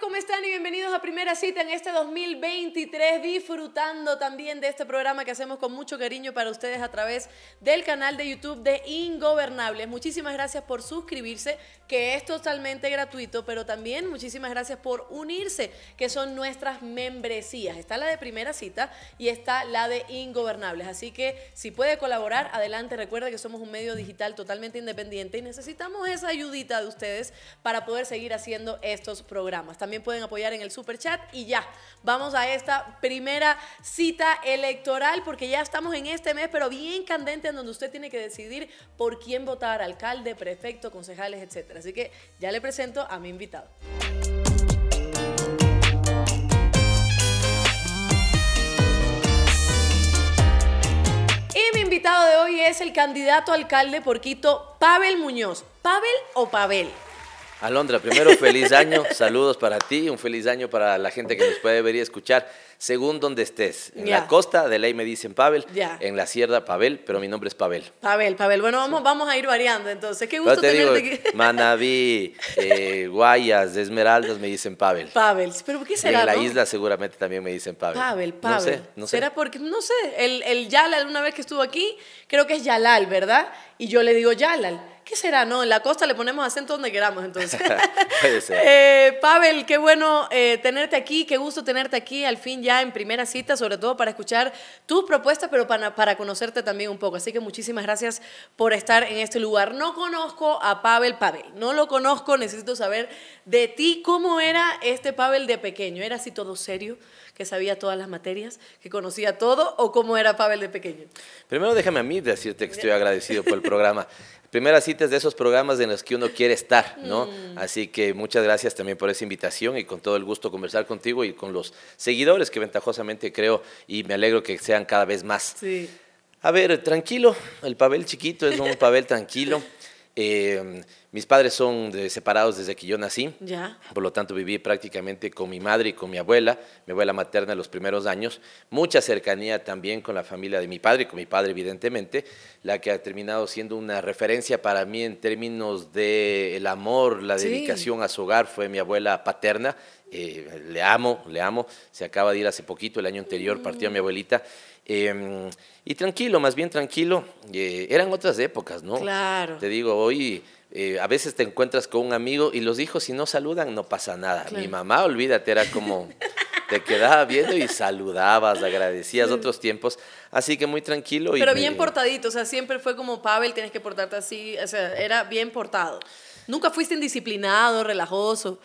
¿cómo están? Y bienvenidos a Primera Cita en este 2023, disfrutando también de este programa que hacemos con mucho cariño para ustedes a través del canal de YouTube de Ingobernables. Muchísimas gracias por suscribirse, que es totalmente gratuito, pero también muchísimas gracias por unirse, que son nuestras membresías. Está la de Primera Cita y está la de Ingobernables. Así que si puede colaborar, adelante. Recuerda que somos un medio digital totalmente independiente y necesitamos esa ayudita de ustedes para poder seguir haciendo estos programas. También pueden apoyar en el super chat y ya, vamos a esta primera cita electoral porque ya estamos en este mes, pero bien candente en donde usted tiene que decidir por quién votar, alcalde, prefecto, concejales, etcétera. Así que ya le presento a mi invitado. Y mi invitado de hoy es el candidato alcalde por Quito, Pavel Muñoz. ¿Pavel o Pavel? Alondra, primero feliz año, saludos para ti, un feliz año para la gente que nos puede ver y escuchar, según donde estés. En la costa de ley me dicen Pavel, en la sierra Pavel, pero mi nombre es Pavel. Pavel, Pavel. Bueno, vamos, vamos a ir variando entonces. Qué gusto te tenerte digo, Manaví, eh, Guayas, Esmeraldas me dicen Pavel. Pavel, pero ¿qué será? en la isla seguramente también me dicen Pavel. Pavel, Pavel. No sé, no Será porque, no sé, el, el Yalal una vez que estuvo aquí, creo que es Yalal, ¿verdad? Y yo le digo Yalal. ¿Qué será? No, en la costa le ponemos acento donde queramos, entonces. Puede eh, Pavel, qué bueno eh, tenerte aquí, qué gusto tenerte aquí, al fin ya en primera cita, sobre todo para escuchar tus propuestas, pero para, para conocerte también un poco. Así que muchísimas gracias por estar en este lugar. No conozco a Pavel Pavel, no lo conozco, necesito saber de ti cómo era este Pavel de pequeño. ¿Era así todo serio? que sabía todas las materias, que conocía todo o cómo era Pavel de pequeño? Primero déjame a mí decirte que estoy agradecido por el programa. Primera cita es de esos programas en los que uno quiere estar, ¿no? Mm. Así que muchas gracias también por esa invitación y con todo el gusto conversar contigo y con los seguidores que ventajosamente creo y me alegro que sean cada vez más. Sí. A ver, tranquilo, el Pavel chiquito es un Pavel tranquilo. Em, mis padres son separados desde que yo nací, ya. por lo tanto viví prácticamente con mi madre y con mi abuela, mi abuela materna los primeros años, mucha cercanía también con la familia de mi padre, con mi padre evidentemente, la que ha terminado siendo una referencia para mí en términos de el amor, la dedicación a su hogar, fue mi abuela paterna, eh, le amo, le amo, se acaba de ir hace poquito, el año anterior mm. partió mi abuelita, Em, y tranquilo, más bien tranquilo. Eh, eran otras épocas, ¿no? Claro. Te digo, hoy eh, a veces te encuentras con un amigo y los hijos si no saludan no pasa nada. Mi mamá, olvídate, era como te quedaba viendo y saludabas, agradecías mm. otros tiempos. Así que muy tranquilo. Pero bien portadito, o sea, siempre fue como Pavel, tienes que portarte así, o sea, era bien portado. Nunca fuiste indisciplinado, relajoso.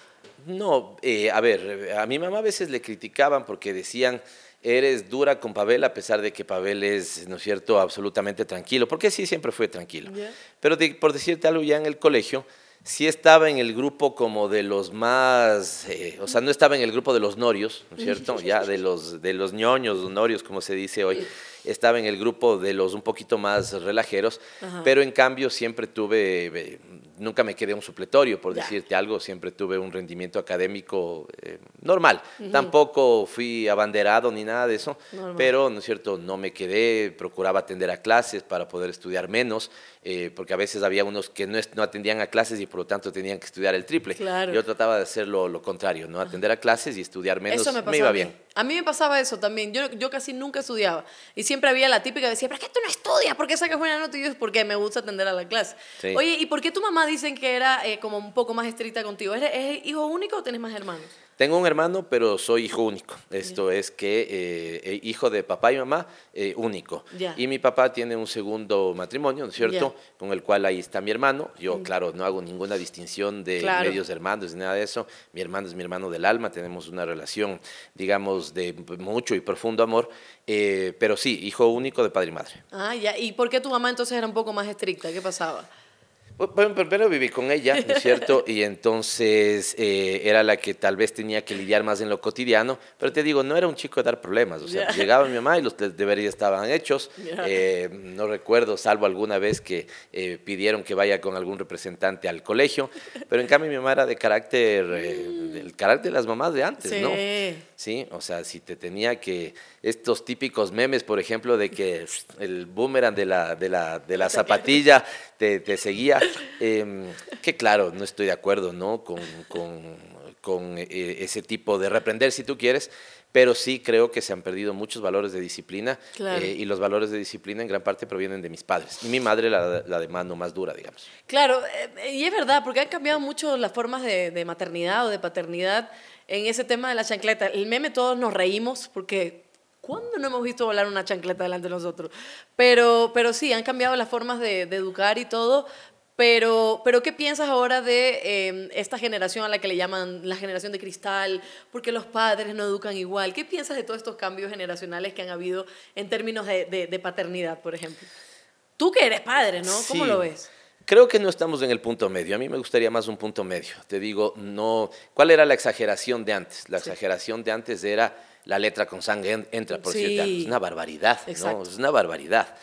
No, eh, a ver, a mi mamá a veces le criticaban porque decían eres dura con Pavel a pesar de que Pavel es, ¿no es cierto?, absolutamente tranquilo, porque sí, siempre fue tranquilo. Pero por decirte algo, ya en el colegio, sí estaba en el grupo como de los más, eh, o sea, no estaba en el grupo de los norios, ¿no es cierto? Ya de los, de los ñoños, norios, como se dice hoy, estaba en el grupo de los un poquito más relajeros, pero en cambio siempre tuve, eh, nunca me quedé un supletorio, por decirte algo, siempre tuve un rendimiento académico eh, normal. Tampoco fui abanderado ni nada de eso, pero, ¿no es cierto?, no me quedé, procuraba atender a clases para poder estudiar menos, eh, porque a veces había unos que no, no, atendían a clases y por lo tanto tenían que estudiar el triple. Yo trataba de hacer lo, contrario, ¿no? Atender a clases y estudiar menos eso me, iba bien. A mí me pasaba eso también, yo, yo casi nunca estudiaba y siempre había la típica que decía, ¿pero qué tú no estudias? ¿Por qué sacas buena nota? Y yo, porque me gusta atender a la clase. Oye, ¿y por qué tu mamá dicen que era eh, como un poco más estricta contigo. ¿Eres, hijo único o tienes más hermanos? Tengo un hermano, pero soy hijo único. Esto es que eh, eh, hijo de papá y mamá único. Y mi papá tiene un segundo matrimonio, ¿no es cierto? Con el cual ahí está mi hermano. Yo, claro, no hago ninguna distinción de medios hermanos ni nada de eso. Mi hermano es mi hermano del alma. Tenemos una relación, digamos, de mucho y profundo amor. pero sí, hijo único de padre y madre. Ah, ya. ¿Y por qué tu mamá entonces era un poco más estricta? ¿Qué pasaba? Bueno, primero viví con ella, ¿no es cierto? Y entonces eh, era la que tal vez tenía que lidiar más en lo cotidiano, pero te digo, no era un chico de dar problemas, o sea, llegaba mi mamá y los deberes estaban hechos, eh, no recuerdo, salvo alguna vez que eh, pidieron que vaya con algún representante al colegio, pero en cambio mi mamá era de carácter, mm. del carácter de las mamás de antes, ¿no? ¿sí? O sea, si te tenía que, estos típicos memes, por ejemplo, de que el boomerang de la, de la, de la zapatilla te, seguía, em, que claro, no estoy de acuerdo, ¿no? Con, con, con eh, ese tipo de reprender, si tú quieres, pero sí creo que se han perdido muchos valores de disciplina eh, y los valores de disciplina en gran parte provienen de mis padres. mi madre la, de mano más dura, digamos. Claro, eh, y es verdad, porque han cambiado mucho las formas de, de maternidad o de paternidad en ese tema de la chancleta. El meme todos nos reímos porque ¿cuándo no hemos visto volar una chancleta delante de nosotros? Pero, pero sí, han cambiado las formas de, educar y todo. Pero, pero, ¿qué piensas ahora de eh, esta generación a la que le llaman la generación de cristal? Porque los padres no educan igual. ¿Qué piensas de todos estos cambios generacionales que han habido en términos de, paternidad, por ejemplo? Tú que eres padre, ¿no? ¿Cómo lo ves? Creo que no estamos en el punto medio. A mí me gustaría más un punto medio. Te digo, no. ¿Cuál era la exageración de antes? La exageración de antes era la letra con sangre entra por siete años. Es una barbaridad, Es una barbaridad.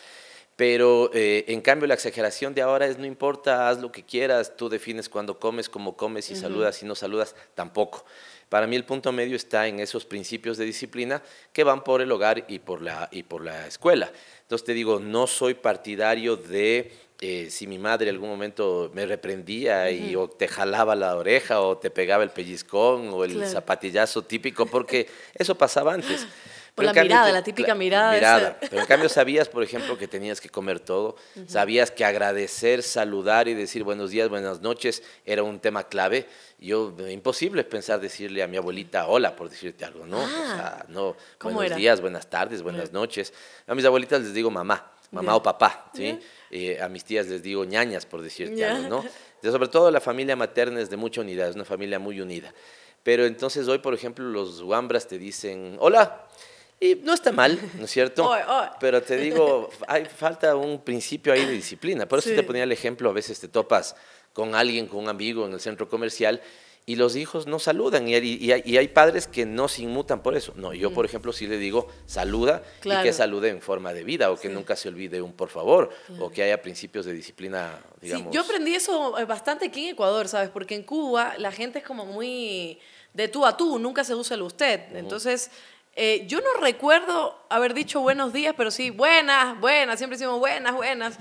Pero eh, en cambio la exageración de ahora es no importa, haz lo que quieras, tú defines cuándo comes, cómo comes, y saludas, y no saludas, tampoco. Para mí el punto medio está en esos principios de disciplina que van por el hogar y por la, y por la escuela. Entonces te digo, no soy partidario de eh, si mi madre en algún momento me reprendía y o te jalaba la oreja o te pegaba el pellizcón o el zapatillazo típico, porque eso pasaba antes. Por la mirada, la típica mirada. mirada. Pero en cambio sabías, por ejemplo, que tenías que comer todo, sabías que agradecer, saludar y decir buenos días, buenas noches era un tema clave. Yo, eh, imposible pensar decirle a mi abuelita hola, por decirte algo, ¿no? o ah, no, buenos días, buenas tardes, buenas noches. A mis abuelitas les digo mamá mamá o papá, ¿sí? a mis tías les digo ñañas, por decirte algo, ¿no? sobre todo la familia materna es de mucha unidad, es una familia muy unida. Pero entonces hoy, por ejemplo, los guambras te dicen, hola, y no está mal, ¿no es cierto? Pero te digo, hay falta un principio ahí de disciplina. Por eso te ponía el ejemplo, a veces te topas con alguien, con un amigo en el centro comercial y los hijos no saludan. Y, hay, padres que no se inmutan por eso. No, yo, por ejemplo, sí le digo saluda y que salude en forma de vida o que nunca se olvide un por favor o que haya principios de disciplina, digamos. yo aprendí eso eh, bastante aquí en Ecuador, ¿sabes? Porque en Cuba la gente es como muy de tú a tú, nunca se usa el usted. Entonces. Eh, yo no recuerdo haber dicho buenos días, pero sí, buenas, buenas, siempre decimos buenas, buenas.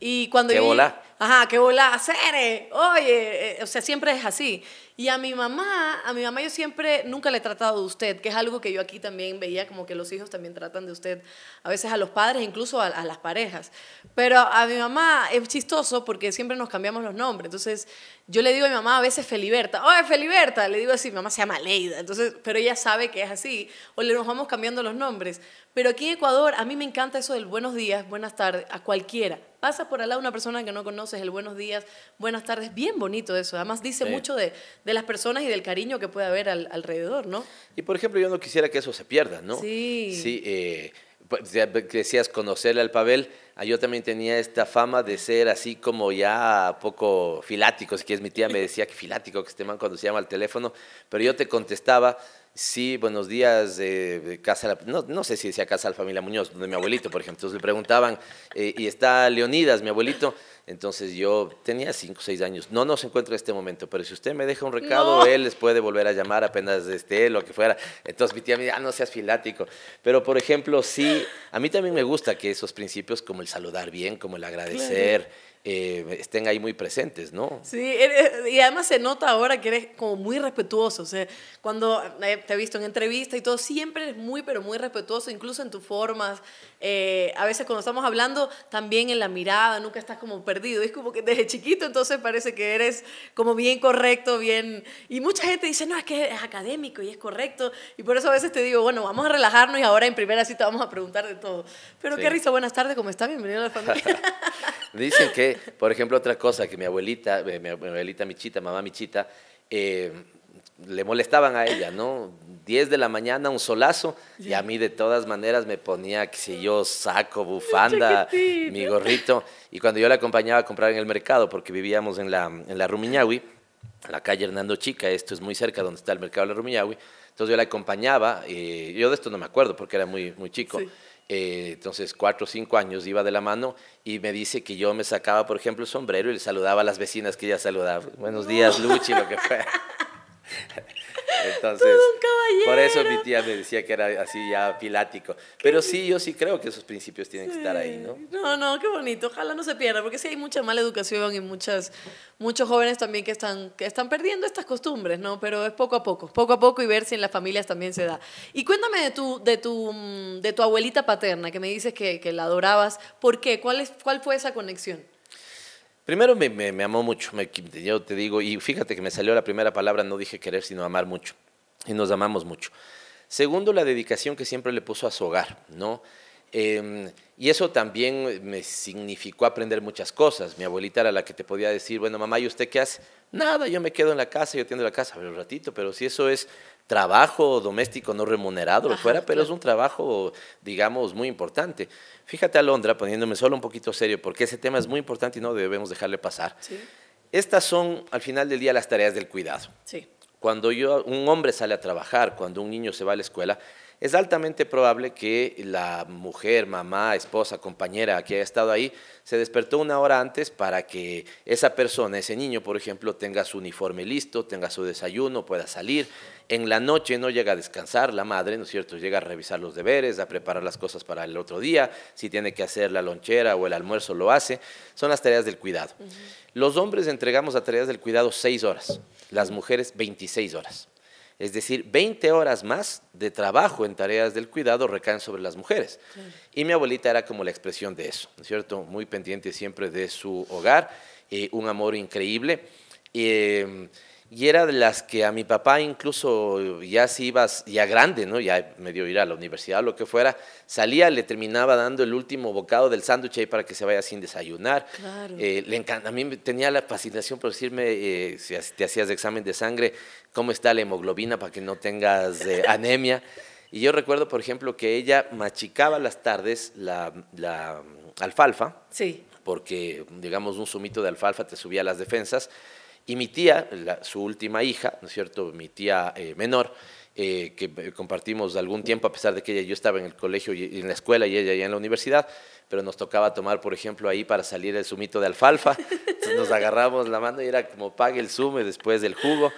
Y cuando ¿Qué yo, Ajá, qué bola Cere oye, eh, eh, o sea, siempre es así. Y a mi mamá, a mi mamá yo siempre, nunca le he tratado de usted, que es algo que yo aquí también veía, como que los hijos también tratan de usted, a veces a los padres, incluso a, a las parejas. Pero a mi mamá es chistoso porque siempre nos cambiamos los nombres. Entonces, yo le digo a mi mamá a veces Feliberta, oye, Feliberta, le digo así, mi mamá se llama Leida, entonces, pero ella sabe que es así, o le nos vamos cambiando los nombres. Pero aquí en Ecuador, a mí me encanta eso del buenos días, buenas tardes, a cualquiera pasas por al lado una persona que no conoces, el buenos días, buenas tardes, bien bonito eso. Además dice mucho de, de, las personas y del cariño que puede haber alrededor, ¿no? Y por ejemplo, yo no quisiera que eso se pierda, ¿no? Sí. Sí, eh, pues, decías conocerle al Pavel, ah, yo también tenía esta fama de ser así como ya poco filático, si quieres, mi tía me decía que filático, que este man cuando se llama al teléfono, pero yo te contestaba Sí, buenos días, eh, casa, no, sé si decía Casa de la Familia Muñoz, de mi abuelito, por ejemplo. Entonces le preguntaban, eh, y está Leonidas, mi abuelito. Entonces yo tenía cinco o seis años. No nos encuentro en este momento, pero si usted me deja un recado, él les puede volver a llamar apenas esté, lo que fuera. Entonces mi tía me dice, ah, no seas filático. Pero por ejemplo, sí, a mí también me gusta que esos principios como el saludar bien, como el agradecer. Eh, estén ahí muy presentes, ¿no? Sí, eh, eh, y además se nota ahora que eres como muy respetuoso, o sea, cuando te he visto en entrevista y todo, siempre eres muy, pero muy respetuoso, incluso en tus formas, a veces cuando estamos hablando, también en la mirada, nunca estás como perdido, es como que desde chiquito entonces parece que eres como bien correcto, bien, y mucha gente dice, no, es que es académico y es correcto, y por eso a veces te digo, bueno, vamos a relajarnos y ahora en primera cita vamos a preguntar de todo, pero qué risa, buenas tardes, ¿cómo estás, Bienvenido a la familia. Dicen que por ejemplo, otra cosa que mi abuelita, eh, mi, abuelita Michita, mamá Michita, eh, le molestaban a ella, ¿no? 10 de la mañana, un solazo, y a mí de todas maneras me ponía, que si yo, saco, bufanda, mi gorrito. Y cuando yo la acompañaba a comprar en el mercado, porque vivíamos en la, en la Rumiñahui, la calle Hernando Chica, esto es muy cerca donde está el mercado de la Rumiñahui, entonces yo la acompañaba, y eh, yo de esto no me acuerdo porque era muy, muy chico. Eh, entonces cuatro o cinco años iba de la mano y me dice que yo me sacaba, por ejemplo, el sombrero y le saludaba a las vecinas que ella saludaba. Buenos días, Luchi, lo que fue Entonces, por eso mi tía me decía que era así ya filático. Pero sí, yo sí creo que esos principios tienen que estar ahí, ¿no? No, no, qué bonito. Ojalá no se pierda, porque sí hay mucha mala educación y muchas, muchos jóvenes también que están, que están perdiendo estas costumbres, ¿no? Pero es poco a poco, poco a poco y ver si en las familias también se da. Y cuéntame de tu, de tu, de tu abuelita paterna, que me dices que, la adorabas. ¿Por qué? ¿Cuál, es, ¿Cuál fue esa conexión? Primero me, amó mucho, yo te digo, y fíjate que me salió la primera palabra, no dije querer, sino amar mucho. Y nos amamos mucho. Segundo, la dedicación que siempre le puso a su hogar, ¿no? Em, y eso también me significó aprender muchas cosas. Mi abuelita era la que te podía decir, bueno, mamá, ¿y usted qué hace? Nada, yo me quedo en la casa, yo tiendo la casa, pero un ratito, pero si eso es trabajo doméstico no remunerado, fuera, pero es un trabajo, digamos, muy importante. Fíjate, Alondra, poniéndome solo un poquito serio, porque ese tema es muy importante y no debemos dejarle pasar. Estas son, al final del día, las tareas del cuidado. Cuando un hombre sale a trabajar, cuando un niño se va a la escuela, es altamente probable que la mujer, mamá, esposa, compañera que haya estado ahí se despertó una hora antes para que esa persona, ese niño, por ejemplo, tenga su uniforme listo, tenga su desayuno, pueda salir. En la noche no llega a descansar la madre, ¿no es cierto? Llega a revisar los deberes, a preparar las cosas para el otro día. Si tiene que hacer la lonchera o el almuerzo, lo hace. Son las tareas del cuidado. Los hombres entregamos a tareas del cuidado seis horas, las mujeres 26 horas. Es decir, 20 horas más de trabajo en tareas del cuidado recaen sobre las mujeres. Y mi abuelita era como la expresión de eso, ¿no es cierto? Muy pendiente siempre de su hogar, y eh, un amor increíble. Eh, y era de las que a mi papá incluso ya si ibas, ya grande, ¿no? ya medio ir a la universidad o lo que fuera, salía, le terminaba dando el último bocado del sándwich ahí para que se vaya sin desayunar. Eh, a mí tenía la fascinación por decirme, eh, si te hacías examen de sangre, cómo está la hemoglobina para que no tengas eh, anemia. Y yo recuerdo, por ejemplo, que ella machicaba las tardes la, alfalfa, sí. porque, digamos, un sumito de alfalfa te subía las defensas y mi tía, su última hija, ¿no es cierto? Mi tía eh, menor, eh, que eh, compartimos algún tiempo, a pesar de que ella, yo estaba en el colegio y, en la escuela y ella ya en la universidad, pero nos tocaba tomar, por ejemplo, ahí para salir el zumito de alfalfa. nos agarramos la mano y era como pague el zumo después del jugo.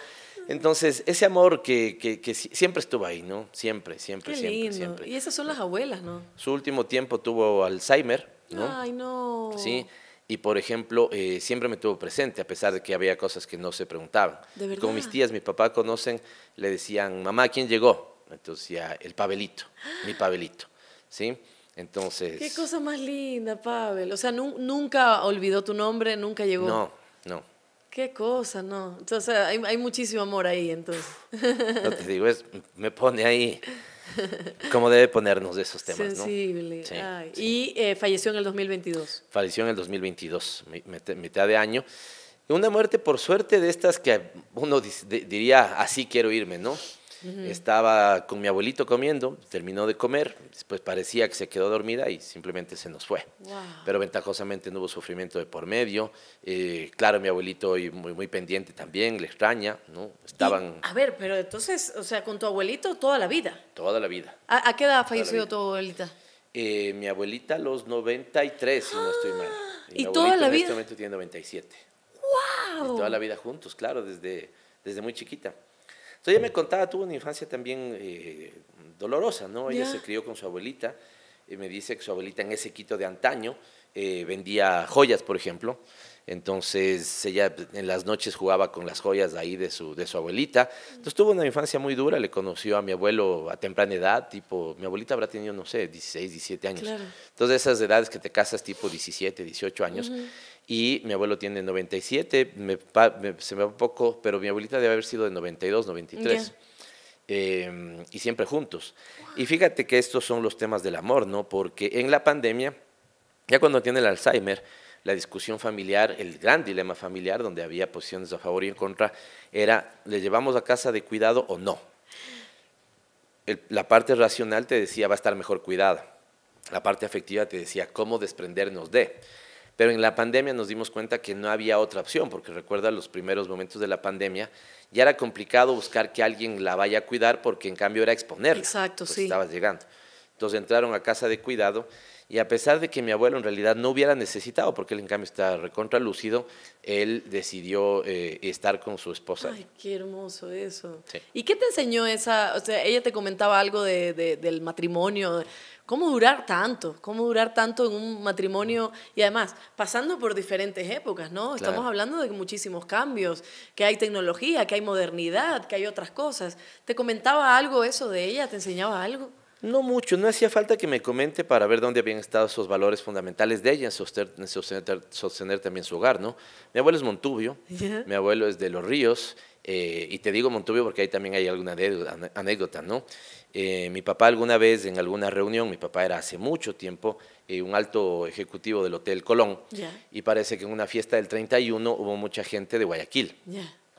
Entonces, ese amor que, que, siempre estuvo ahí, ¿no? Siempre, siempre, siempre, siempre. Y esas son las abuelas, ¿no? Su último tiempo tuvo Alzheimer, ¿no? Ay, no. Sí y por ejemplo, eh, siempre me tuvo presente, a pesar de que había cosas que no se preguntaban. ¿De Como mis tías, mi papá conocen, le decían, mamá, ¿quién llegó? Entonces ya, el Pabelito, mi Pabelito, ¿sí? Entonces... Qué cosa más linda, Pavel. O sea, nunca olvidó tu nombre, nunca llegó. No, no. Qué cosa, ¿no? Entonces, hay, hay muchísimo amor ahí, entonces. No te digo, es, me pone ahí Como debe ponernos de esos temas, ¿no? Sí, Sí. Y eh, falleció en el 2022. Falleció en el 2022, mitad de año. Una muerte, por suerte, de estas que uno diría, así quiero irme, ¿no? Estaba con mi abuelito comiendo, terminó de comer, después parecía que se quedó dormida y simplemente se nos fue. Pero ventajosamente no hubo sufrimiento de por medio. Eh, claro, mi abuelito hoy muy, muy pendiente también, le extraña, ¿no? Estaban... a ver, pero entonces, o sea, con tu abuelito toda la vida. Toda la vida. ¿A, qué edad fallecido tu abuelita? Eh, mi abuelita los 93, si no estoy mal. Ah, y, mi toda la este vida. tiene 97. ¡Wow! toda la vida juntos, claro, desde, desde muy chiquita ella me contaba, tuvo una infancia también eh, dolorosa, ¿no? Ella se crió con su abuelita, y me dice que su abuelita en ese Quito de antaño eh, vendía joyas, por ejemplo. Entonces ella en las noches jugaba con las joyas ahí de su, de su abuelita. Entonces tuvo una infancia muy dura, le conoció a mi abuelo a temprana edad, tipo, mi abuelita habrá tenido, no sé, 16, 17 años. Entonces Entonces esas edades que te casas tipo 17, 18 años. Y mi abuelo tiene 97, se me va un poco, pero mi abuelita debe haber sido de 92, 93. Em, y siempre juntos. Y fíjate que estos son los temas del amor, ¿no? Porque en la pandemia, ya cuando tiene el Alzheimer, la discusión familiar, el gran dilema familiar, donde había posiciones a favor y en contra, era, ¿le llevamos a casa de cuidado o no? la parte racional te decía, va a estar mejor cuidada. La parte afectiva te decía, ¿cómo desprendernos de? Pero en la pandemia nos dimos cuenta que no había otra opción, porque recuerda los primeros momentos de la pandemia, ya era complicado buscar que alguien la vaya a cuidar, porque en cambio era exponerla. Exacto, pues, sí. Estabas llegando. Entonces entraron a casa de cuidado y a pesar de que mi abuelo en realidad no hubiera necesitado, porque él en cambio está recontralúcido, él decidió eh, estar con su esposa. Ay, qué hermoso eso. ¿Y qué te enseñó esa? O sea, ella te comentaba algo del matrimonio. ¿Cómo durar tanto? ¿Cómo durar tanto en un matrimonio? Y además, pasando por diferentes épocas, ¿no? Estamos hablando de muchísimos cambios, que hay tecnología, que hay modernidad, que hay otras cosas. ¿Te comentaba algo eso de ella? ¿Te enseñaba algo? No mucho, no hacía falta que me comente para ver dónde habían estado esos valores fundamentales de ella en sostener, también su hogar, ¿no? Mi abuelo es Montubio, mi abuelo es de Los Ríos, eh, y te digo Montubio porque ahí también hay alguna anécdota, ¿no? Eh, mi papá alguna vez en alguna reunión, mi papá era hace mucho tiempo eh, un alto ejecutivo del Hotel Colón, y parece que en una fiesta del 31 hubo mucha gente de Guayaquil,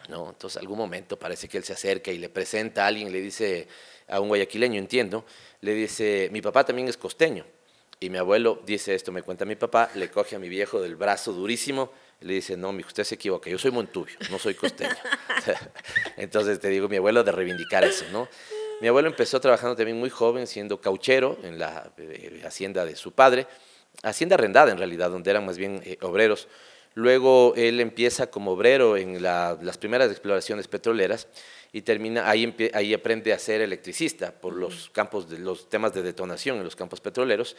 ¿no? Entonces algún momento parece que él se acerca y le presenta a alguien, le dice a un guayaquileño, entiendo, le dice, mi papá también es costeño. Y mi abuelo dice esto, me cuenta mi papá, le coge a mi viejo del brazo durísimo le dice, no, mi usted se equivoca, yo soy montubio, no soy costeño. Entonces te digo, mi abuelo de reivindicar eso, ¿no? Mi abuelo empezó trabajando también muy joven, siendo cauchero en la eh, hacienda de su padre, hacienda arrendada en realidad, donde eran más bien eh, obreros. Luego él empieza como obrero en las primeras exploraciones petroleras y termina, ahí, ahí aprende a ser electricista por los campos, de, los temas de detonación en los campos petroleros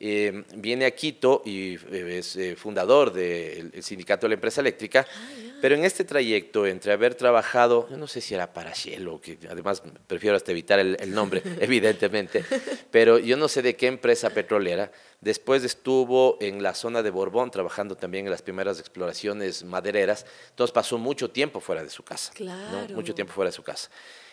eh, viene a Quito y eh, es eh, fundador del sindicato de la empresa eléctrica, ah, pero en este trayecto, entre haber trabajado, yo no sé si era para Cielo, que además prefiero hasta evitar el, nombre, evidentemente, pero yo no sé de qué empresa petrolera, después estuvo en la zona de Borbón trabajando también en las primeras exploraciones madereras, entonces pasó mucho tiempo fuera de su casa, claro. mucho tiempo fuera de su casa.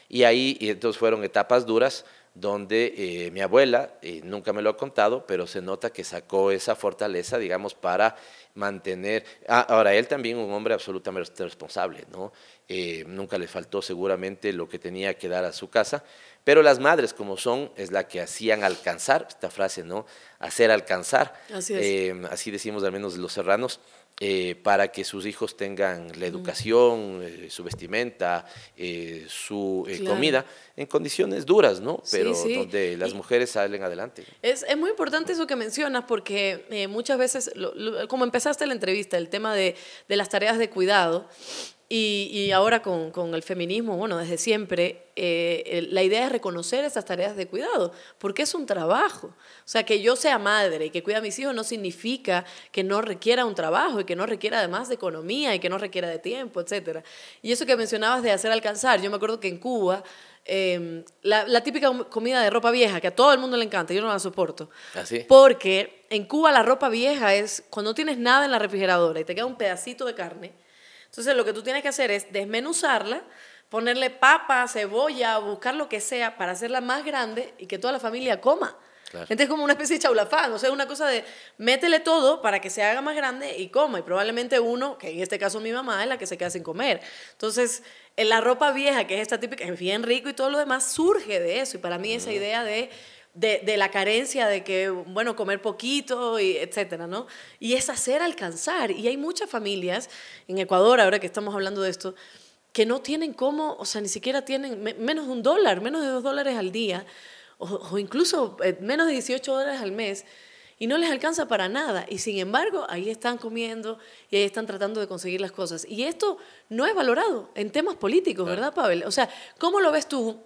Y ahí, entonces fueron etapas duras, donde eh, mi abuela, eh, nunca me lo ha contado, pero se nota que sacó esa fortaleza, digamos, para mantener. Ah, ahora, él también un hombre absolutamente responsable, ¿no? Eh, nunca le faltó seguramente lo que tenía que dar a su casa, pero las madres, como son, es la que hacían alcanzar, esta frase, ¿no? Hacer alcanzar. así decimos al menos los serranos eh, para que sus hijos tengan la educación, eh, su vestimenta, eh, su comida, en condiciones duras, ¿no? Pero donde las mujeres salen adelante. Es, es, muy importante eso que mencionas porque muchas veces, como empezaste la entrevista, el tema de, de las tareas de cuidado, y, ahora con, el feminismo, bueno, desde siempre, eh, la idea es reconocer esas tareas de cuidado, porque es un trabajo. O sea, que yo sea madre y que cuida a mis hijos no significa que no requiera un trabajo y que no requiera además de economía y que no requiera de tiempo, etc. Y eso que mencionabas de hacer alcanzar, yo me acuerdo que en Cuba... Em, la, típica comida de ropa vieja, que a todo el mundo le encanta, yo no la soporto. Ah, porque en Cuba la ropa vieja es cuando no tienes nada en la refrigeradora y te queda un pedacito de carne, entonces lo que tú tienes que hacer es desmenuzarla, ponerle papa, cebolla, buscar lo que sea para hacerla más grande y que toda la familia coma. Claro. Entonces es como una especie de chaulafán, o sea, es una cosa de métele todo para que se haga más grande y coma. Y probablemente uno, que en este caso mi mamá, es la que se queda sin comer. Entonces, en eh, la ropa vieja, que es esta típica, en fin, rico y todo lo demás, surge de eso. Y para mí esa mm. idea de de, la carencia de que, bueno, comer poquito, y etcétera, ¿no? Y es hacer alcanzar. Y hay muchas familias en Ecuador, ahora que estamos hablando de esto, que no tienen cómo, o sea, ni siquiera tienen menos de un dólar, menos de dos dólares al día, o, incluso eh, menos de 18 dólares al mes, y no les alcanza para nada. Y sin embargo, ahí están comiendo y ahí están tratando de conseguir las cosas. Y esto no es valorado en temas políticos, ¿verdad, Pavel? O sea, ¿cómo lo ves tú?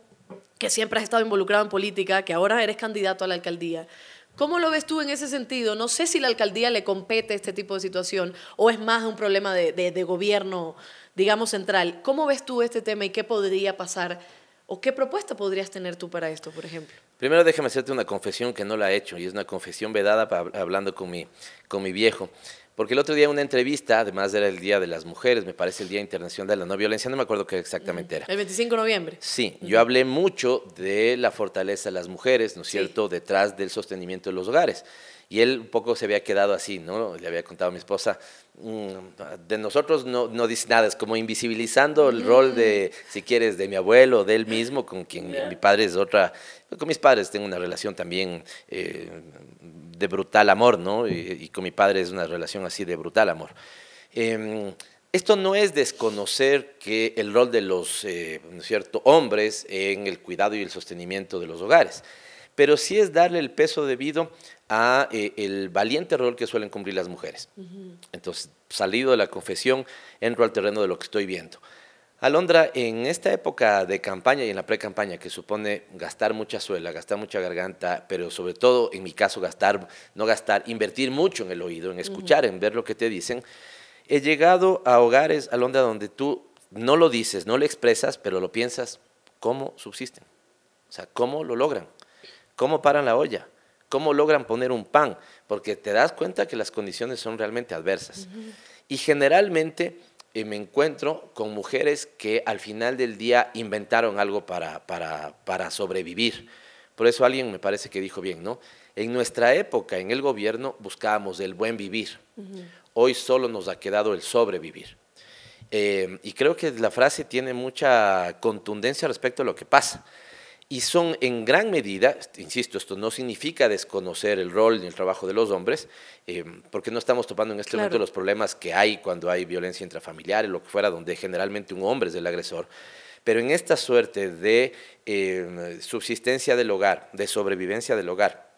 que siempre has estado involucrado en política, que ahora eres candidato a la alcaldía. ¿Cómo lo ves tú en ese sentido? No sé si la alcaldía le compete este tipo de situación o es más un problema de, gobierno, digamos, central. ¿Cómo ves tú este tema y qué podría pasar o qué propuesta podrías tener tú para esto, por ejemplo? Primero déjame hacerte una confesión que no la he hecho y es una confesión vedada hablando con mi, con mi viejo. Porque el otro día una entrevista, además era el Día de las Mujeres, me parece el Día Internacional de la No Violencia, no me acuerdo qué exactamente era. El 25 de noviembre. Sí, yo hablé mucho de la fortaleza de las mujeres, ¿no es cierto?, detrás del sostenimiento de los hogares. Y él un poco se había quedado así, ¿no? Le había contado a mi esposa, mm, de nosotros no, dice nada, es como invisibilizando el rol de, si quieres, de mi abuelo, de él mismo, con quien mi, padre es otra, con mis padres tengo una relación también eh, de brutal amor, ¿no? Y, con mi padre es una relación así de brutal amor. Em, esto no es desconocer que el rol de los eh, cierto? hombres en el cuidado y el sostenimiento de los hogares, pero sí es darle el peso debido a eh, el valiente rol que suelen cumplir las mujeres. Entonces, salido de la confesión, entro al terreno de lo que estoy viendo. Alondra, en esta época de campaña y en la pre-campaña, que supone gastar mucha suela, gastar mucha garganta, pero sobre todo, en mi caso, gastar, no gastar, invertir mucho en el oído, en escuchar, en ver lo que te dicen, he llegado a hogares, Alondra, donde tú no lo dices, no lo expresas, pero lo piensas, ¿cómo subsisten? O sea, ¿cómo lo logran? ¿Cómo paran la olla? cómo logran poner un pan, porque te das cuenta que las condiciones son realmente adversas. Y generalmente eh, me encuentro con mujeres que al final del día inventaron algo para, sobrevivir. Por eso alguien me parece que dijo bien, ¿no? En nuestra época, en el gobierno, buscábamos el buen vivir. Hoy solo nos ha quedado el sobrevivir. Eh, y creo que la frase tiene mucha contundencia respecto a lo que pasa y son en gran medida, insisto, esto no significa desconocer el rol ni el trabajo de los hombres, eh, porque no estamos topando en este momento los problemas que hay cuando hay violencia intrafamiliar y lo que fuera, donde generalmente un hombre es el agresor. Pero en esta suerte de eh, subsistencia del hogar, de sobrevivencia del hogar,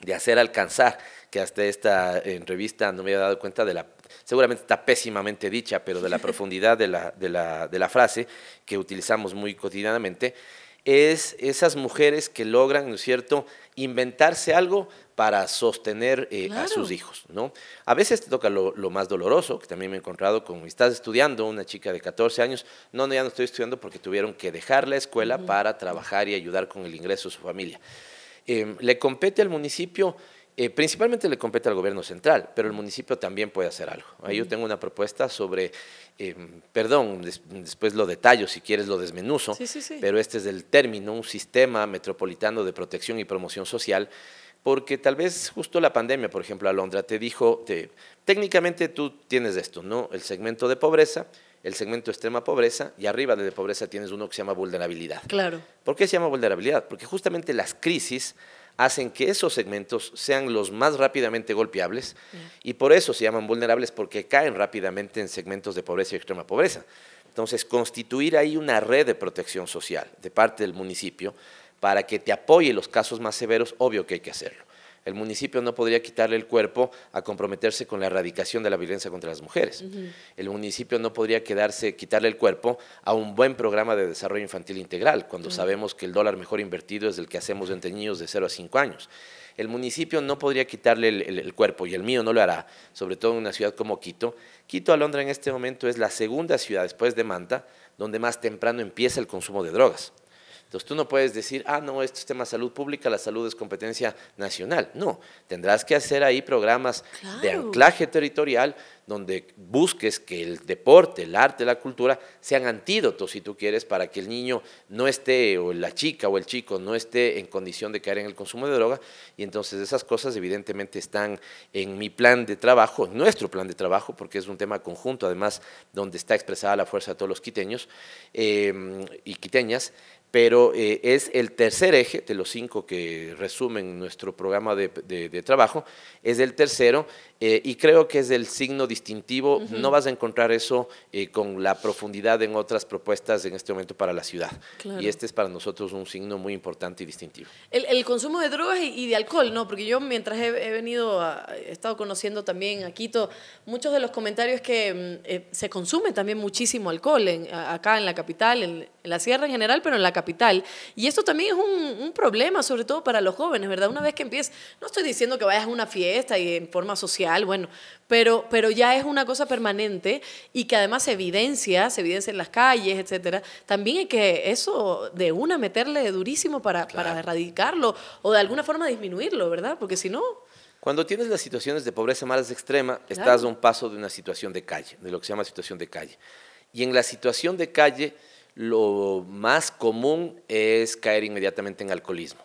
de hacer alcanzar, que hasta esta eh, entrevista no me había dado cuenta de la, seguramente está pésimamente dicha, pero de la profundidad de la, de la, de la frase que utilizamos muy cotidianamente, es esas mujeres que logran, ¿no es cierto?, inventarse algo para sostener eh, a sus hijos, ¿no? A veces te toca lo, más doloroso, que también me he encontrado con, estás estudiando, una chica de 14 años, no, no, ya no estoy estudiando porque tuvieron que dejar la escuela para trabajar y ayudar con el ingreso de su familia. Em, le compete al municipio eh, principalmente le compete al gobierno central, pero el municipio también puede hacer algo. Ahí yo tengo una propuesta sobre, em, perdón, después lo detallo, si quieres lo desmenuzo, pero este es el término, un sistema metropolitano de protección y promoción social, porque tal vez justo la pandemia, por ejemplo, a Londra te dijo, técnicamente tú tienes esto, ¿no? El segmento de pobreza, el segmento extrema pobreza y arriba de pobreza tienes uno que se llama vulnerabilidad. Claro. ¿Por qué se llama vulnerabilidad? Porque justamente las crisis hacen que esos segmentos sean los más rápidamente golpeables mm. y por eso se llaman vulnerables porque caen rápidamente en segmentos de pobreza y extrema pobreza. Entonces, constituir ahí una red de protección social de parte del municipio para que te apoye los casos más severos, obvio que hay que hacerlo el municipio no podría quitarle el cuerpo a comprometerse con la erradicación de la violencia contra las mujeres. El municipio no podría quedarse, quitarle el cuerpo a un buen programa de desarrollo infantil integral, cuando sabemos que el dólar mejor invertido es el que hacemos entre niños de 0 a 5 años. El municipio no podría quitarle el, cuerpo, y el mío no lo hará, sobre todo en una ciudad como Quito. Quito, a Londres en este momento es la segunda ciudad, después de Manta, donde más temprano empieza el consumo de drogas. Entonces tú no puedes decir, ah, no, esto es tema de salud pública, la salud es competencia nacional. No, tendrás que hacer ahí programas de anclaje territorial donde busques que el deporte, el arte, la cultura sean antídotos, si tú quieres, para que el niño no esté, o la chica o el chico no esté en condición de caer en el consumo de droga. Y entonces esas cosas evidentemente están en mi plan de trabajo, nuestro plan de trabajo, porque es un tema conjunto, además, donde está expresada la fuerza de todos los quiteños eh, y quiteñas pero eh, es el tercer eje de los cinco que resumen nuestro programa de trabajo, es el tercero eh, y creo que es el signo distintivo. No vas a encontrar eso eh, con la profundidad en otras propuestas en este momento para la ciudad. Y este es para nosotros un signo muy importante y distintivo. El, consumo de drogas y, de alcohol, ¿no? Porque yo mientras he, venido, he estado conociendo también a Quito, muchos de los comentarios que mm, eh, se consume también muchísimo alcohol acá en la capital, en, la sierra en general, pero en la capital. Y esto también es un, un problema, sobre todo para los jóvenes, ¿verdad? Una vez que empieces, no estoy diciendo que vayas a una fiesta y en forma social, bueno, pero, pero ya es una cosa permanente y que además se evidencia, se evidencia en las calles, etcétera. También hay que eso de una meterle durísimo para, para erradicarlo o de alguna forma disminuirlo, ¿verdad? Porque si no... Cuando tienes las situaciones de pobreza más extrema, estás a un paso de una situación de calle, de lo que se llama situación de calle. Y en la situación de calle, lo más común es caer inmediatamente en alcoholismo.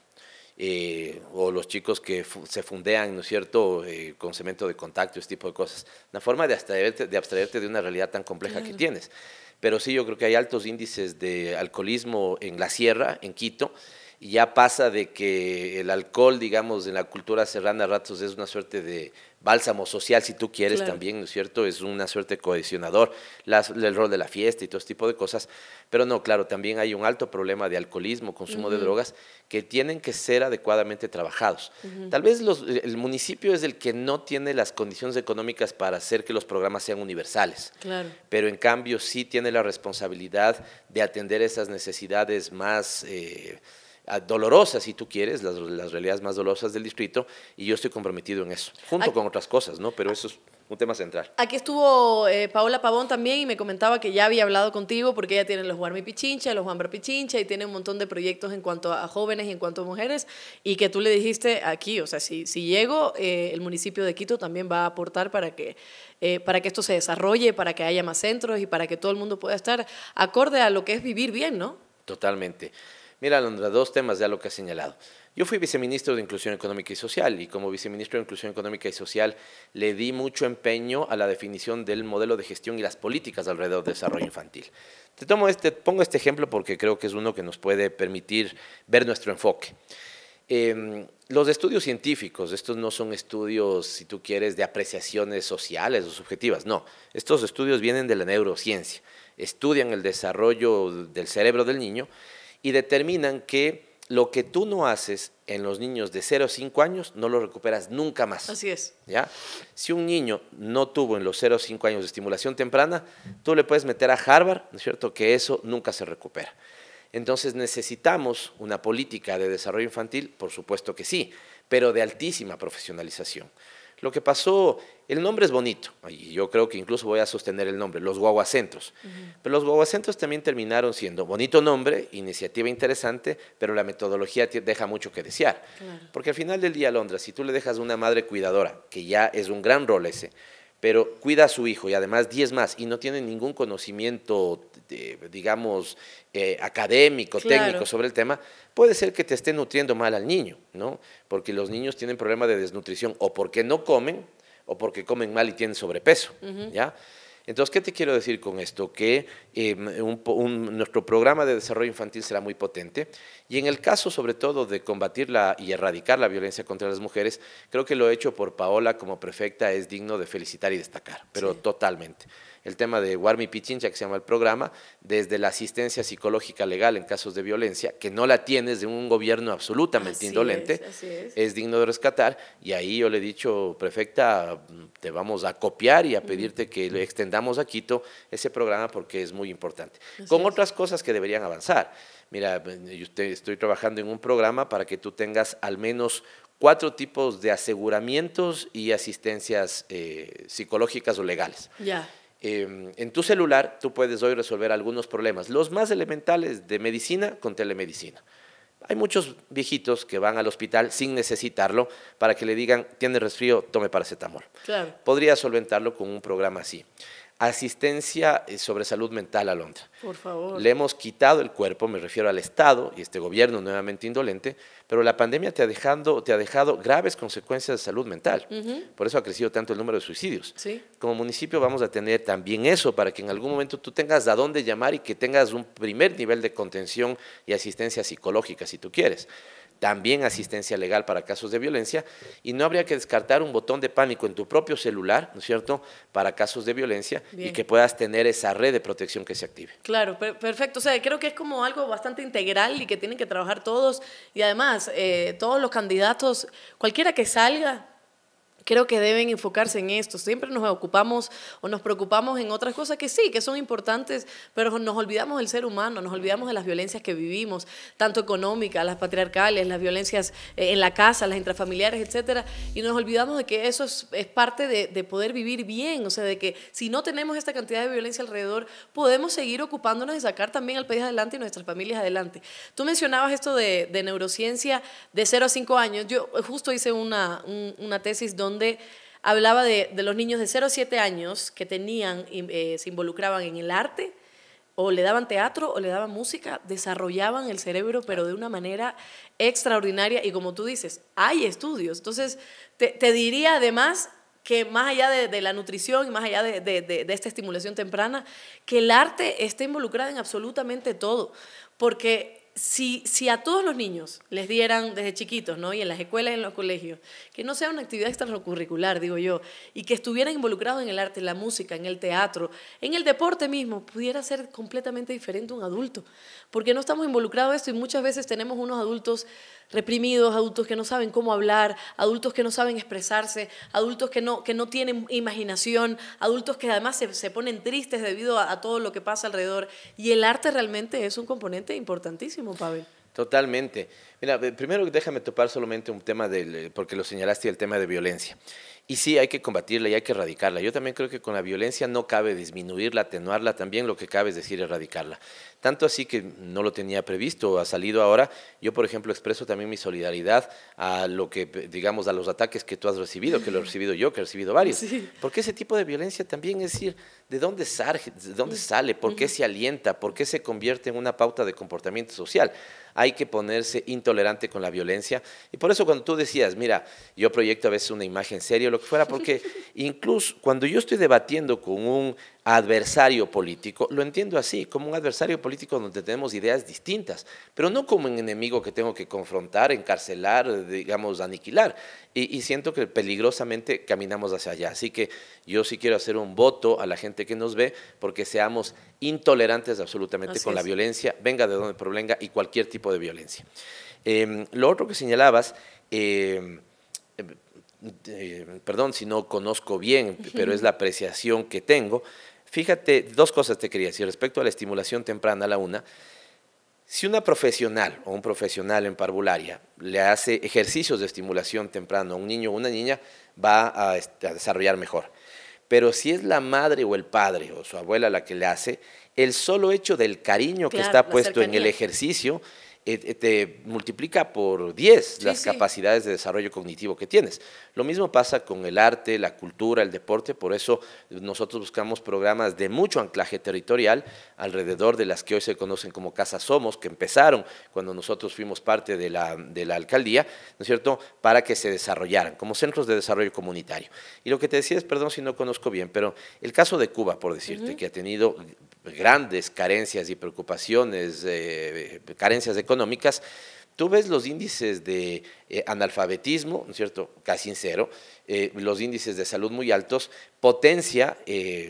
Eh, o los chicos que se fundean, ¿no es cierto?, eh, con cemento de contacto, ese tipo de cosas. Una forma de abstraerte de, de una realidad tan compleja que tienes. Pero sí, yo creo que hay altos índices de alcoholismo en la sierra, en Quito, y ya pasa de que el alcohol, digamos, en la cultura serrana ratos es una suerte de bálsamo social, si tú quieres también, ¿no es cierto? Es una suerte cohesionador, el rol de la fiesta y todo ese tipo de cosas. Pero no, claro, también hay un alto problema de alcoholismo, consumo de drogas, que tienen que ser adecuadamente trabajados. Tal vez el municipio es el que no tiene las condiciones económicas para hacer que los programas sean universales. Claro. Pero en cambio sí tiene la responsabilidad de atender esas necesidades más... Eh, dolorosas, si tú quieres, las, realidades más dolorosas del distrito, y yo estoy comprometido en eso, junto con otras cosas, ¿no? Pero eso es un tema central. Aquí estuvo eh, Paola Pavón también y me comentaba que ya había hablado contigo porque ella tiene los Guarmi Pichincha, los Juan Pichincha y tiene un montón de proyectos en cuanto a jóvenes y en cuanto a mujeres, y que tú le dijiste aquí, o sea, si, si llego, eh, el municipio de Quito también va a aportar para que, eh, para que esto se desarrolle, para que haya más centros y para que todo el mundo pueda estar acorde a lo que es vivir bien, ¿no? Totalmente. Mira, Alondra, dos temas ya lo que has señalado. Yo fui viceministro de Inclusión Económica y Social y como viceministro de Inclusión Económica y Social le di mucho empeño a la definición del modelo de gestión y las políticas alrededor del desarrollo infantil. Te tomo este, pongo este ejemplo porque creo que es uno que nos puede permitir ver nuestro enfoque. Em, los estudios científicos, estos no son estudios, si tú quieres, de apreciaciones sociales o subjetivas, no, estos estudios vienen de la neurociencia, estudian el desarrollo del cerebro del niño y determinan que lo que tú no haces en los niños de 0 a 5 años no lo recuperas nunca más. Así es. ¿Ya? Si un niño no tuvo en los 0 a 5 años de estimulación temprana, tú le puedes meter a Harvard, ¿no es cierto?, que eso nunca se recupera. Entonces necesitamos una política de desarrollo infantil, por supuesto que sí, pero de altísima profesionalización lo que pasó, el nombre es bonito, y yo creo que incluso voy a sostener el nombre, los guaguacentros. Pero los guaguacentros también terminaron siendo bonito nombre, iniciativa interesante, pero la metodología deja mucho que desear. Porque al final del día, Londres, si tú le dejas a una madre cuidadora, que ya es un gran rol ese, pero cuida a su hijo y además 10 más y no tiene ningún conocimiento este, digamos, eh, académico, técnico sobre el tema, puede ser que te esté nutriendo mal al niño, ¿no? Porque los niños tienen problemas de desnutrición o porque no comen o porque comen mal y tienen sobrepeso, ¿ya? Entonces, ¿qué te quiero decir con esto? Que em, nuestro programa de desarrollo infantil será muy potente y en el caso sobre todo de combatir y erradicar la violencia contra las mujeres, creo que lo hecho por Paola como prefecta es digno de felicitar y destacar, pero totalmente el tema de Warmi Pichincha, que se llama el programa, desde la asistencia psicológica legal en casos de violencia, que no la tienes de un gobierno absolutamente indolente, es, digno de rescatar. Y ahí yo le he dicho, prefecta, te vamos a copiar y a pedirte que le extendamos a Quito ese programa porque es muy importante. Con otras cosas que deberían avanzar. Mira, yo estoy trabajando en un programa para que tú tengas al menos cuatro tipos de aseguramientos y asistencias eh, psicológicas o legales. Ya. Em, en tu celular tú puedes hoy resolver algunos problemas, los más elementales de medicina con telemedicina. Hay muchos viejitos que van al hospital sin necesitarlo para que le digan, tiene resfrío, tome paracetamol. Claro. Podría solventarlo con un programa así asistencia eh, sobre salud mental a Londres, Por favor. Le hemos quitado el cuerpo, me refiero al Estado y este gobierno nuevamente indolente, pero la pandemia te ha, dejando, te ha dejado graves consecuencias de salud mental. Por eso ha crecido tanto el número de suicidios. Como municipio vamos a tener también eso para que en algún momento tú tengas a dónde llamar y que tengas un primer nivel de contención y asistencia psicológica si tú quieres también asistencia legal para casos de violencia, y no habría que descartar un botón de pánico en tu propio celular, ¿no es cierto?, para casos de violencia y que puedas tener esa red de protección que se active. Claro, perfecto. O sea, creo que es como algo bastante integral y que tienen que trabajar todos, y además, eh, todos los candidatos, cualquiera que salga, creo que deben enfocarse en esto. Siempre nos ocupamos o nos preocupamos en otras cosas que sí, que son importantes, pero nos olvidamos del ser humano, nos olvidamos de las violencias que vivimos, tanto económicas, las patriarcales, las violencias eh, en la casa, las intrafamiliares, etcétera, y nos olvidamos de que eso es, parte de, poder vivir bien, o sea, de que si no tenemos esta cantidad de violencia alrededor, podemos seguir ocupándonos de sacar también al país adelante y nuestras familias adelante. Tú mencionabas esto de, neurociencia de 0 a 5 años. Yo justo hice una, una tesis donde donde hablaba de, los niños de 0 a 7 años que tenían, eh, se involucraban en el arte, o le daban teatro o le daban música, desarrollaban el cerebro, pero de una manera extraordinaria. Y como tú dices, hay estudios. Entonces, te, diría además que más allá de, la nutrición y más allá de, esta estimulación temprana, que el arte está involucrado en absolutamente todo, porque si, a todos los niños les dieran desde chiquitos, ¿no? Y en las escuelas y en los colegios, que no sea una actividad extracurricular, digo yo, y que estuvieran involucrados en el arte, en la música, en el teatro, en el deporte mismo, pudiera ser completamente diferente un adulto. Porque no estamos involucrados en esto y muchas veces tenemos unos adultos reprimidos, adultos que no saben cómo hablar, adultos que no saben expresarse, adultos que no, que no tienen imaginación, adultos que además se, ponen tristes debido a, todo lo que pasa alrededor. Y el arte realmente es un componente importantísimo, Pavel. Totalmente. Mira, primero déjame topar solamente un tema del, eh, porque lo señalaste, el tema de violencia. Y sí, hay que combatirla y hay que erradicarla. Yo también creo que con la violencia no cabe disminuirla, atenuarla, también lo que cabe es decir erradicarla. Tanto así que no lo tenía previsto, ha salido ahora. Yo, por ejemplo, expreso también mi solidaridad a lo que, digamos, a los ataques que tú has recibido, que lo he recibido yo, que he recibido varios. Porque ese tipo de violencia también es decir, ¿de dónde, ¿de dónde mm. sale? ¿Por qué se alienta? ¿Por qué se convierte en una pauta de comportamiento social? hay que ponerse intolerante con la violencia. Y por eso cuando tú decías, mira, yo proyecto a veces una imagen seria o lo que fuera, porque incluso cuando yo estoy debatiendo con un adversario político, lo entiendo así, como un adversario político donde tenemos ideas distintas, pero no como un enemigo que tengo que confrontar, encarcelar, digamos, aniquilar. Y, siento que peligrosamente caminamos hacia allá. Así que yo sí quiero hacer un voto a la gente que nos ve porque seamos intolerantes absolutamente con la violencia, venga de donde provenga y cualquier tipo de violencia. Em, lo otro que señalabas... Em, em, perdón si no conozco bien, pero es la apreciación que tengo, Fíjate, dos cosas te quería decir respecto a la estimulación temprana, la una. Si una profesional o un profesional en parvularia le hace ejercicios de estimulación temprano a un niño o una niña, va a, este, desarrollar mejor. Pero si es la madre o el padre o su abuela la que le hace, el solo hecho del cariño que está puesto en el ejercicio eh, eh, te multiplica por 10 las capacidades de desarrollo cognitivo que tienes. Lo mismo pasa con el arte, la cultura, el deporte, por eso nosotros buscamos programas de mucho anclaje territorial alrededor de las que hoy se conocen como Casas Somos, que empezaron cuando nosotros fuimos parte de la, de la alcaldía, ¿no es cierto?, para que se desarrollaran como centros de desarrollo comunitario. Y lo que te decía es, perdón si no conozco bien, pero el caso de Cuba, por decirte, que ha tenido pues, grandes carencias y preocupaciones, eh, eh, carencias económicas, tú ves los índices de eh, analfabetismo, ¿no es cierto?, casi en cero, los índices de salud muy altos, potencia,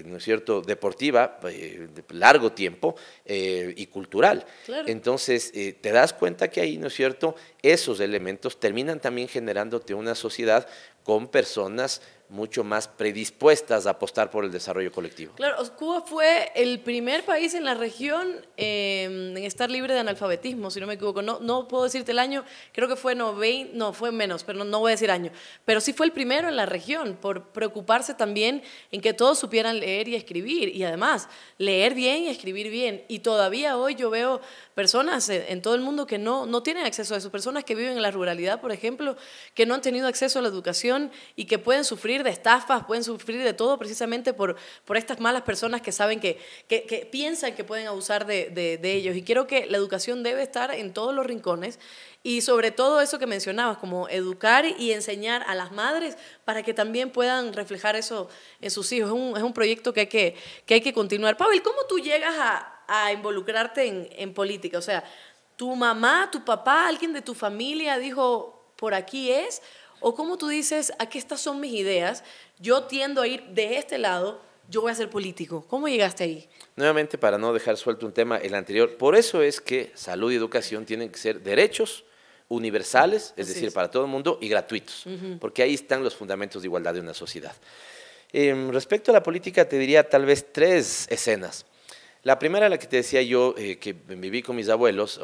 ¿no es cierto?, deportiva, de largo tiempo, y cultural. Entonces, te das cuenta que ahí, ¿no es cierto?, esos elementos terminan también generándote una sociedad con personas mucho más predispuestas a apostar por el desarrollo colectivo. Claro, Cuba fue el primer país en la región em, en estar libre de analfabetismo, si no me equivoco. No, no puedo decirte el año, creo que fue no, no fue menos, pero no, voy a decir año. Pero sí fue el primero en la región por preocuparse también en que todos supieran leer y escribir. Y además, leer bien y escribir bien. Y todavía hoy yo veo personas en todo el mundo que no, no tienen acceso a eso. Personas que viven en la ruralidad, por ejemplo, que no han tenido acceso a la educación y que pueden sufrir de estafas, pueden sufrir de todo precisamente por, por estas malas personas que saben que, que, piensan que pueden abusar de, de, ellos. Y quiero que la educación debe estar en todos los rincones y sobre todo eso que mencionabas, como educar y enseñar a las madres para que también puedan reflejar eso en sus hijos. Es un, es un proyecto que hay que, que hay que continuar. Pavel, ¿cómo tú llegas a, a involucrarte en, en, política? O sea, ¿tu mamá, tu papá, alguien de tu familia dijo, por aquí es? O como tú dices, aquí estas son mis ideas, yo tiendo a ir de este lado, yo voy a ser político. ¿Cómo llegaste ahí? Nuevamente, para no dejar suelto un tema, el anterior, por eso es que salud y educación tienen que ser derechos universales, es decir, para todo el mundo, y gratuitos, porque ahí están los fundamentos de igualdad de una sociedad. Em, respecto a la política, te diría tal vez tres escenas. La primera, la que te decía yo, eh, que viví con mis abuelos,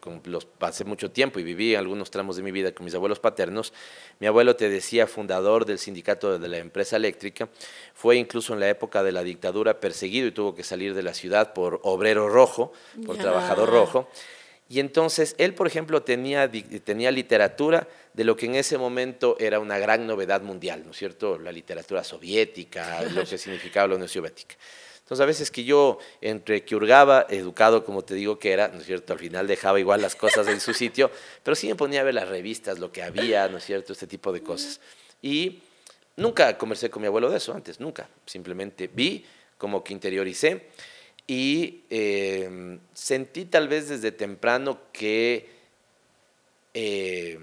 con los, pasé mucho tiempo y viví algunos tramos de mi vida con mis abuelos paternos. Mi abuelo, te decía, fundador del sindicato de la empresa eléctrica, fue incluso en la época de la dictadura perseguido y tuvo que salir de la ciudad por obrero rojo, por trabajador rojo. Y entonces él, por ejemplo, tenía, tenía literatura de lo que en ese momento era una gran novedad mundial, ¿no es cierto? La literatura soviética, lo que significaba la Unión Soviética. Entonces, a veces que yo, entre que hurgaba, educado como te digo que era, ¿no es cierto? Al final dejaba igual las cosas en su sitio, pero sí me ponía a ver las revistas, lo que había, ¿no es cierto? Este tipo de cosas. Y nunca conversé con mi abuelo de eso antes, nunca. Simplemente vi, como que interioricé y em, sentí tal vez desde temprano que eh,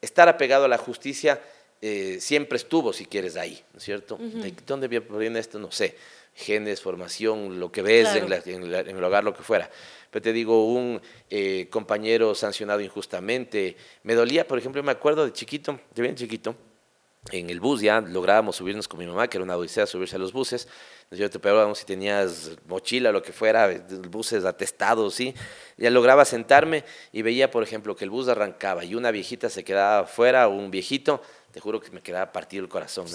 estar apegado a la justicia eh, siempre estuvo, si quieres, ahí, ¿no es cierto? ¿De dónde viene esto? No sé genes, formación, lo que ves en, el hogar, lo que fuera. Pero te digo, un eh, compañero sancionado injustamente, me dolía, por ejemplo, me acuerdo de chiquito, de bien chiquito, en el bus ya lográbamos subirnos con mi mamá, que era una odisea subirse a los buses. Yo te preguntábamos si tenías mochila lo que fuera, buses atestados, ¿sí? Ya lograba sentarme y veía, por ejemplo, que el bus arrancaba y una viejita se quedaba fuera, o un viejito, te juro que me quedaba partido el corazón.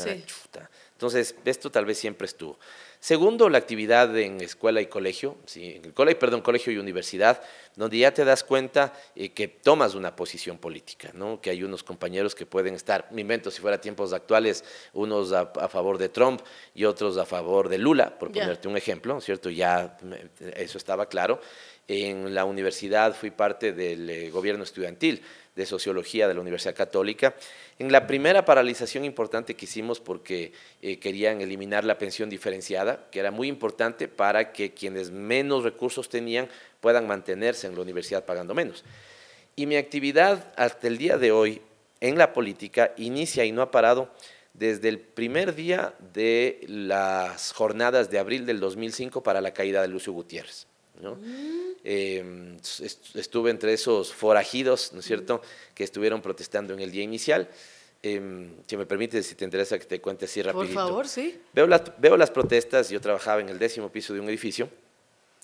Entonces, esto tal vez siempre estuvo. Segundo, la actividad en escuela y colegio, sí, colegio, perdón, colegio y universidad, donde ya te das cuenta eh, que tomas una posición política, ¿no? que hay unos compañeros que pueden estar, me invento si fuera tiempos actuales, unos a, favor de Trump y otros a favor de Lula, por ponerte un ejemplo, ¿cierto? Ya eso estaba claro. En la universidad fui parte del eh, gobierno estudiantil de sociología de la Universidad Católica. En la primera paralización importante que hicimos porque eh, querían eliminar la pensión diferenciada, que era muy importante para que quienes menos recursos tenían puedan mantenerse en la universidad pagando menos. Y mi actividad hasta el día de hoy en la política inicia y no ha parado desde el primer día de las jornadas de abril del 2005 para la caída de Lucio Gutiérrez. Em, estuve entre esos forajidos, ¿no es cierto?, que estuvieron protestando en el día inicial. Em, si me permite, si te interesa que te cuente así rapidito. Por favor, sí. Veo las, protestas, yo trabajaba en el décimo piso de un edificio,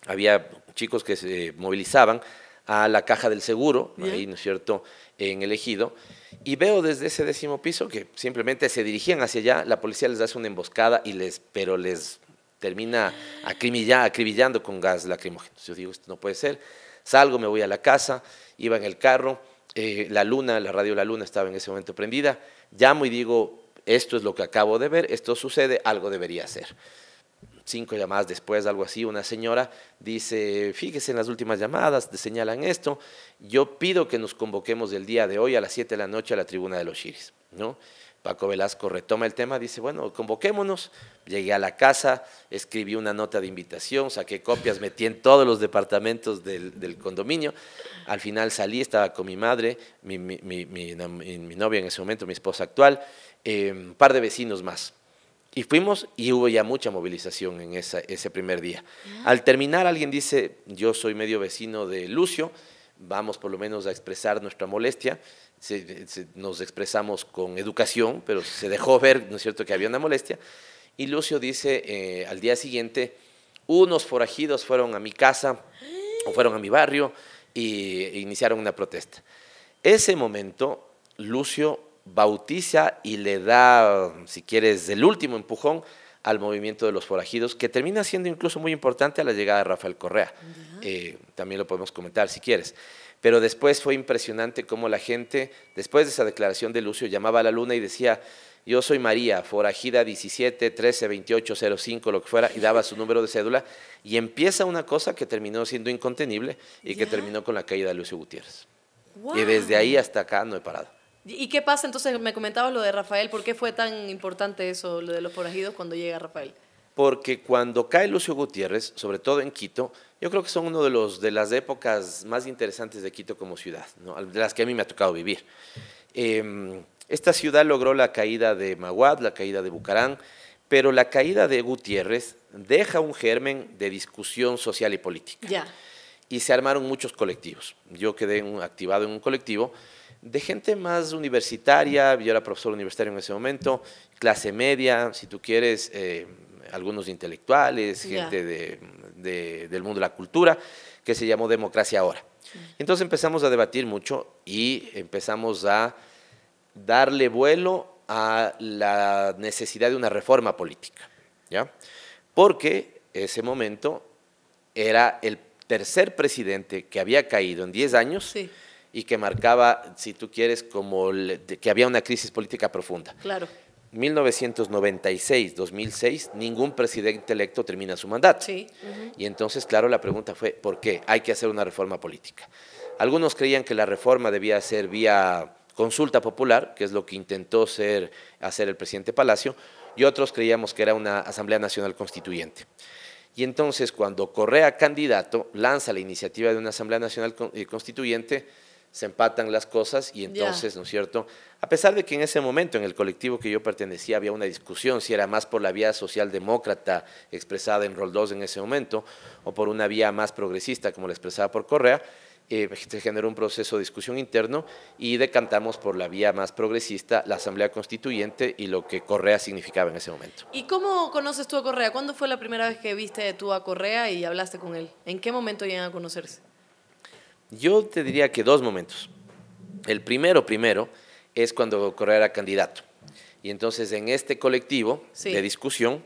había chicos que se movilizaban a la caja del seguro, ahí, ¿no es cierto?, en el ejido, y veo desde ese décimo piso que simplemente se dirigían hacia allá, la policía les hace una emboscada y les, pero les termina acribillando con gas lacrimógeno. Yo digo, esto no puede ser. Salgo, me voy a la casa, iba en el carro, eh, la luna, la radio de La Luna estaba en ese momento prendida, llamo y digo, esto es lo que acabo de ver, esto sucede, algo debería ser. Cinco llamadas después, algo así, una señora dice, fíjese en las últimas llamadas, te señalan esto, yo pido que nos convoquemos el día de hoy a las siete de la noche a la tribuna de los Chiris, ¿no? Paco Velasco retoma el tema, dice, bueno, convoquémonos. Llegué a la casa, escribí una nota de invitación, saqué copias, metí en todos los departamentos del, condominio. Al final salí, estaba con mi madre, mi, novia en ese momento, mi esposa actual, eh, un par de vecinos más. Y fuimos y hubo ya mucha movilización en ese primer día. Ah. Al terminar alguien dice, yo soy medio vecino de Lucio, vamos por lo menos a expresar nuestra molestia nos expresamos con educación, pero se dejó ver, ¿no es cierto?, que había una molestia. Y Lucio dice eh, al día siguiente, unos forajidos fueron a mi casa o fueron a mi barrio e iniciaron una protesta. Ese momento, Lucio bautiza y le da, si quieres, el último empujón al movimiento de los forajidos, que termina siendo incluso muy importante a la llegada de Rafael Correa. Eh, también lo podemos comentar si quieres. Pero después fue impresionante cómo la gente, después de esa declaración de Lucio, llamaba a la luna y decía, yo soy María, forajida 17, 13, 28, 05, lo que fuera, y daba su número de cédula, y empieza una cosa que terminó siendo incontenible y que terminó con la caída de Lucio Gutiérrez. Y desde ahí hasta acá no he parado. ¿Y qué pasa entonces? Me comentabas lo de Rafael, ¿por qué fue tan importante eso, lo de los forajidos cuando llega Rafael? Porque cuando cae Lucio Gutiérrez, sobre todo en Quito, yo creo que son uno de los de las épocas más interesantes de Quito como ciudad, de las que a mí me ha tocado vivir. Em, esta ciudad logró la caída de Maguad, la caída de Bucarán, pero la caída de Gutiérrez deja un germen de discusión social y política. Ya. Y se armaron muchos colectivos. Yo quedé activado en un colectivo de gente más universitaria, yo era profesor universitario en ese momento, clase media, si tú quieres, eh, algunos intelectuales, gente de del mundo de la cultura, que se llamó Democracia Ahora. Entonces empezamos a debatir mucho y empezamos a darle vuelo a la necesidad de una reforma política, ¿ya? Porque ese momento era el tercer presidente que había caído en 10 años y que marcaba, si tú quieres, como que había una crisis política profunda. Claro. 1996, 2006, ningún presidente electo termina su mandato. Y entonces, claro, la pregunta fue, ¿por qué? Hay que hacer una reforma política. Algunos creían que la reforma debía ser vía consulta popular, que es lo que intentó hacer el presidente Palacio, y otros creíamos que era una Asamblea Nacional Constituyente. Y entonces, cuando Correa candidato lanza la iniciativa de una Asamblea Nacional eh, Constituyente, se empatan las cosas y entonces, ¿no es cierto? A pesar de que en ese momento en el colectivo que yo pertenecía había una discusión si era más por la vía socialdemócrata expresada en Roldós en ese momento o por una vía más progresista como la expresada por Correa, eh, se generó un proceso de discusión interno y decantamos por la vía más progresista la Asamblea Constituyente y lo que Correa significaba en ese momento. ¿Y cómo conoces tú a Correa? ¿Cuándo fue la primera vez que viste tú a Correa y hablaste con él? ¿En qué momento llegan a conocerse? Yo te diría que dos momentos. El primero, primero, es cuando Correa era candidato. Y entonces en este colectivo de discusión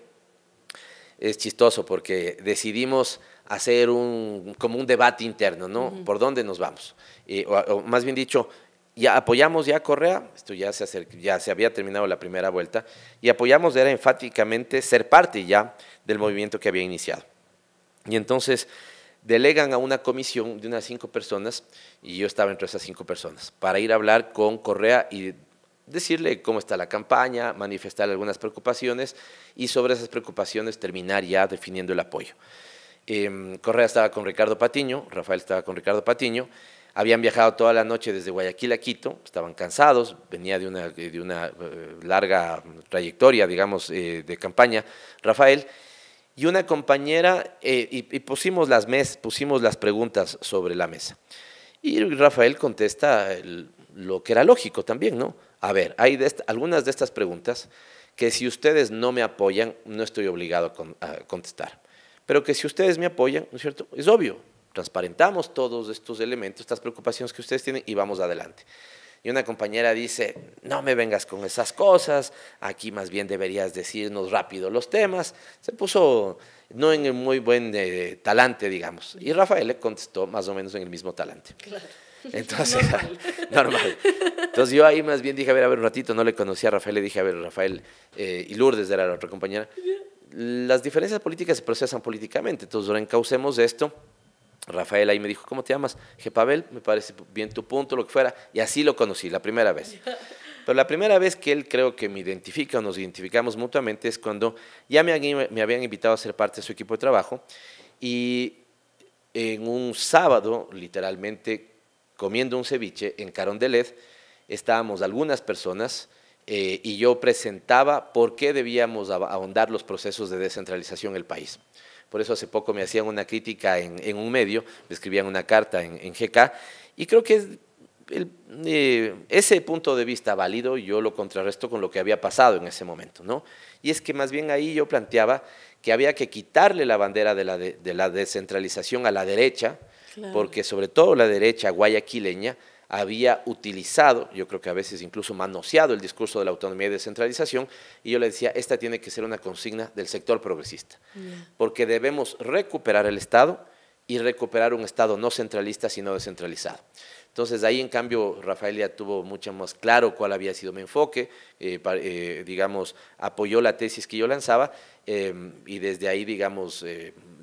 es chistoso porque decidimos hacer un, como un debate interno, ¿no? ¿Por dónde nos vamos? Eh, o, más bien dicho, ya apoyamos ya a Correa, esto ya se, ya se había terminado la primera vuelta, y apoyamos era enfáticamente ser parte ya del movimiento que había iniciado. Y entonces delegan a una comisión de unas cinco personas y yo estaba entre esas cinco personas para ir a hablar con Correa y decirle cómo está la campaña, manifestar algunas preocupaciones y sobre esas preocupaciones terminar ya definiendo el apoyo. Em, Correa estaba con Ricardo Patiño, Rafael estaba con Ricardo Patiño, habían viajado toda la noche desde Guayaquil a Quito, estaban cansados, venía de una, de una eh, larga trayectoria, digamos, eh, de campaña Rafael, y una compañera, eh, y, pusimos, las mes, pusimos las preguntas sobre la mesa. Y Rafael contesta lo que era lógico también, ¿no? A ver, hay algunas de estas preguntas que si ustedes no me apoyan, no estoy obligado a, a contestar. Pero que si ustedes me apoyan, ¿no es cierto? Es obvio, transparentamos todos estos elementos, estas preocupaciones que ustedes tienen y vamos adelante y una compañera dice, no me vengas con esas cosas, aquí más bien deberías decirnos rápido los temas. Se puso no en el muy buen eh, talante, digamos. Y Rafael le contestó más o menos en el mismo talante. Entonces, normal. Entonces yo ahí más bien dije, a ver, a ver, un ratito, no le conocía a Rafael, le dije, a ver, Rafael eh, y Lourdes era la otra compañera. Las diferencias políticas se procesan políticamente, entonces reencaucemos esto Rafael ahí me dijo, ¿cómo te llamas? Dije, me parece bien tu punto, lo que fuera. Y así lo conocí, la primera vez. Pero la primera vez que él creo que me identifica o nos identificamos mutuamente es cuando ya me, habían invitado a ser parte de su equipo de trabajo y en un sábado, literalmente, comiendo un ceviche en Carondelet, estábamos algunas personas eh, y yo presentaba por qué debíamos ahondar los procesos de descentralización en el país. Por eso hace poco me hacían una crítica en, un medio, me escribían una carta en, GK, y creo que eh, ese punto de vista válido yo lo contrarresto con lo que había pasado en ese momento, ¿no? Y es que más bien ahí yo planteaba que había que quitarle la bandera de la, descentralización a la derecha, porque sobre todo la derecha guayaquileña había utilizado, yo creo que a veces incluso manoseado el discurso de la autonomía y descentralización, y yo le decía, esta tiene que ser una consigna del sector progresista, porque debemos recuperar el Estado y recuperar un Estado no centralista, sino descentralizado. Entonces, ahí en cambio, Rafael ya tuvo mucho más claro cuál había sido mi enfoque, eh, eh, digamos, apoyó la tesis que yo lanzaba eh, y desde ahí, digamos,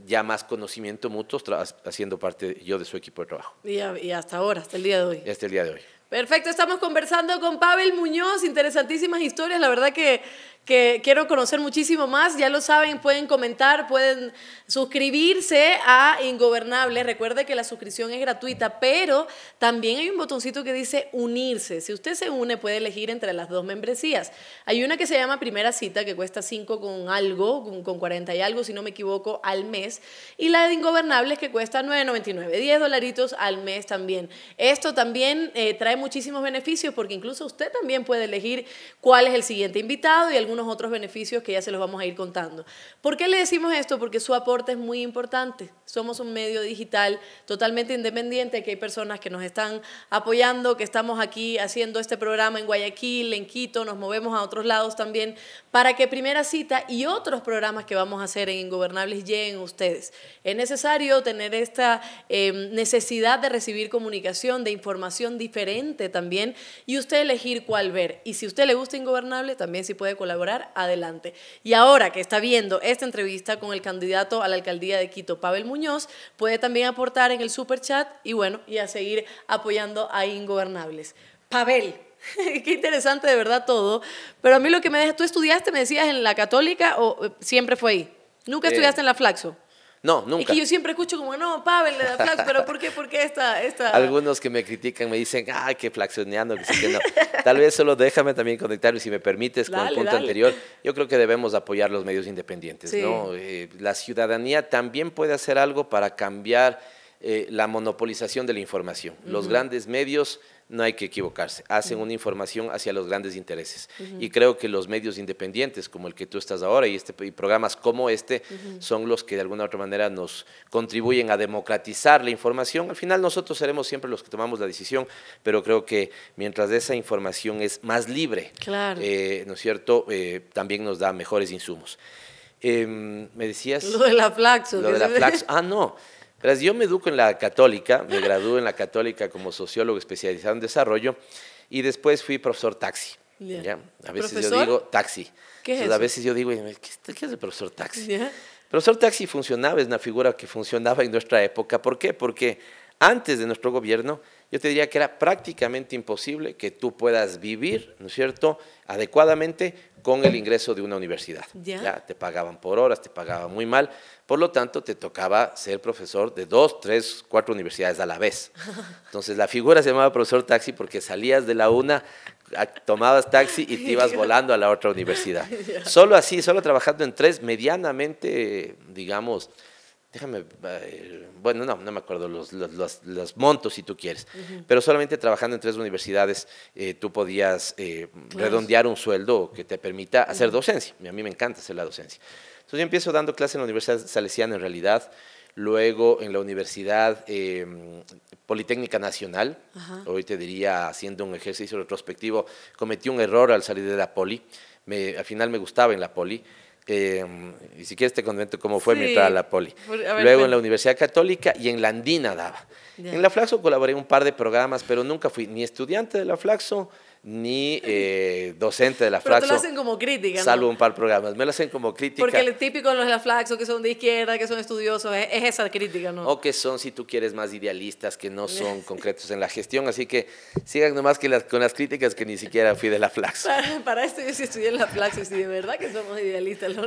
ya más conocimiento mutuo, haciendo parte yo de su equipo de trabajo. Y, hasta ahora, hasta el día de hoy. hasta el día de hoy. Perfecto, estamos conversando con Pavel Muñoz, interesantísimas historias, la verdad que, que quiero conocer muchísimo más. Ya lo saben, pueden comentar, pueden suscribirse a Ingobernable. Recuerde que la suscripción es gratuita, pero también hay un botoncito que dice unirse. Si usted se une, puede elegir entre las dos membresías. Hay una que se llama Primera Cita, que cuesta 5 con algo, con, 40 y algo, si no me equivoco, al mes. Y la de Ingobernables, que cuesta 9,99, 10 dolaritos al mes también. Esto también eh, trae muchísimos beneficios porque incluso usted también puede elegir cuál es el siguiente invitado y unos otros beneficios que ya se los vamos a ir contando. ¿Por qué le decimos esto? Porque su aporte es muy importante. Somos un medio digital totalmente independiente, que hay personas que nos están apoyando, que estamos aquí haciendo este programa en Guayaquil, en Quito, nos movemos a otros lados también, para que Primera Cita y otros programas que vamos a hacer en Ingobernables lleguen a ustedes. Es necesario tener esta em, necesidad de recibir comunicación, de información diferente también, y usted elegir cuál ver. Y si usted le gusta Ingobernable, también si puede colaborar adelante. Y ahora que está viendo esta entrevista con el candidato a la alcaldía de Quito, Pavel Muñoz, puede también aportar en el super chat y bueno, y a seguir apoyando a Ingobernables. Pavel, qué interesante de verdad todo. Pero a mí lo que me deja, ¿tú estudiaste, me decías, en la católica o eh, siempre fue ahí? ¿Nunca eh, estudiaste en la Flaxo? No, nunca. Y que yo siempre escucho como, no, Pavel le da pero ¿por qué? ¿Por qué esta, Algunos que me critican me dicen, ay, qué flaxoneando, que Tal vez solo déjame también conectarme, si me permites, con el punto anterior. Yo creo que debemos apoyar los medios independientes, eh, la ciudadanía también puede hacer algo para cambiar eh, la monopolización de la información. Los grandes medios no hay que equivocarse, hacen una información hacia los grandes intereses. Y creo que los medios independientes, como el que tú estás ahora, y, este, programas como este, son los que de alguna u otra manera nos contribuyen a democratizar la información. Al final nosotros seremos siempre los que tomamos la decisión, pero creo que mientras esa información es más libre, claro. Eh, ¿no es cierto?, eh, también nos da mejores insumos. Em, me decías... Lo de la Flaxo. Lo de la Flaxo. Ah, no yo me educo en la católica, me gradué en la católica como sociólogo especializado en desarrollo y después fui profesor taxi. A veces yo digo taxi. ¿Qué es A veces yo digo, ¿qué, es el profesor taxi? profesor taxi funcionaba, es una figura que funcionaba en nuestra época. ¿Por qué? Porque antes de nuestro gobierno yo te diría que era prácticamente imposible que tú puedas vivir, ¿no es cierto?, adecuadamente con el ingreso de una universidad. ¿Ya? ¿Ya? Te pagaban por horas, te pagaban muy mal, por lo tanto te tocaba ser profesor de dos, tres, cuatro universidades a la vez. Entonces la figura se llamaba profesor taxi porque salías de la una, tomabas taxi y te ibas volando a la otra universidad. Solo así, solo trabajando en tres medianamente, digamos, déjame, bueno, no, no me acuerdo los, montos si tú quieres, pero solamente trabajando en tres universidades eh, tú podías eh, redondear un sueldo que te permita hacer docencia. A mí me encanta hacer la docencia. Entonces yo empiezo dando clases en la Universidad Salesiana en realidad, luego en la Universidad em, Politécnica Nacional, hoy te diría haciendo un ejercicio retrospectivo, cometí un error al salir de la Poli, al final me gustaba en la Poli Em, y si quieres te cómo fue mi la poli. Luego en la Universidad Católica y en la Andina daba. En la Flaxo colaboré un par de programas, pero nunca fui ni estudiante de la Flaxo ni eh, docente de la Flaxo. Pero lo hacen como crítica. Salvo un par de programas. Me lo hacen como crítica. Porque el típico los de la Flaxo, que son de izquierda, que son estudiosos, es, esa crítica, ¿no? O que son, si tú quieres, más idealistas, que no son concretos en la gestión. Así que sigan nomás con las críticas que ni siquiera fui de la Flaxo. Para, esto yo sí estudié en la Flaxo y sí, de verdad que somos idealistas, ¿no?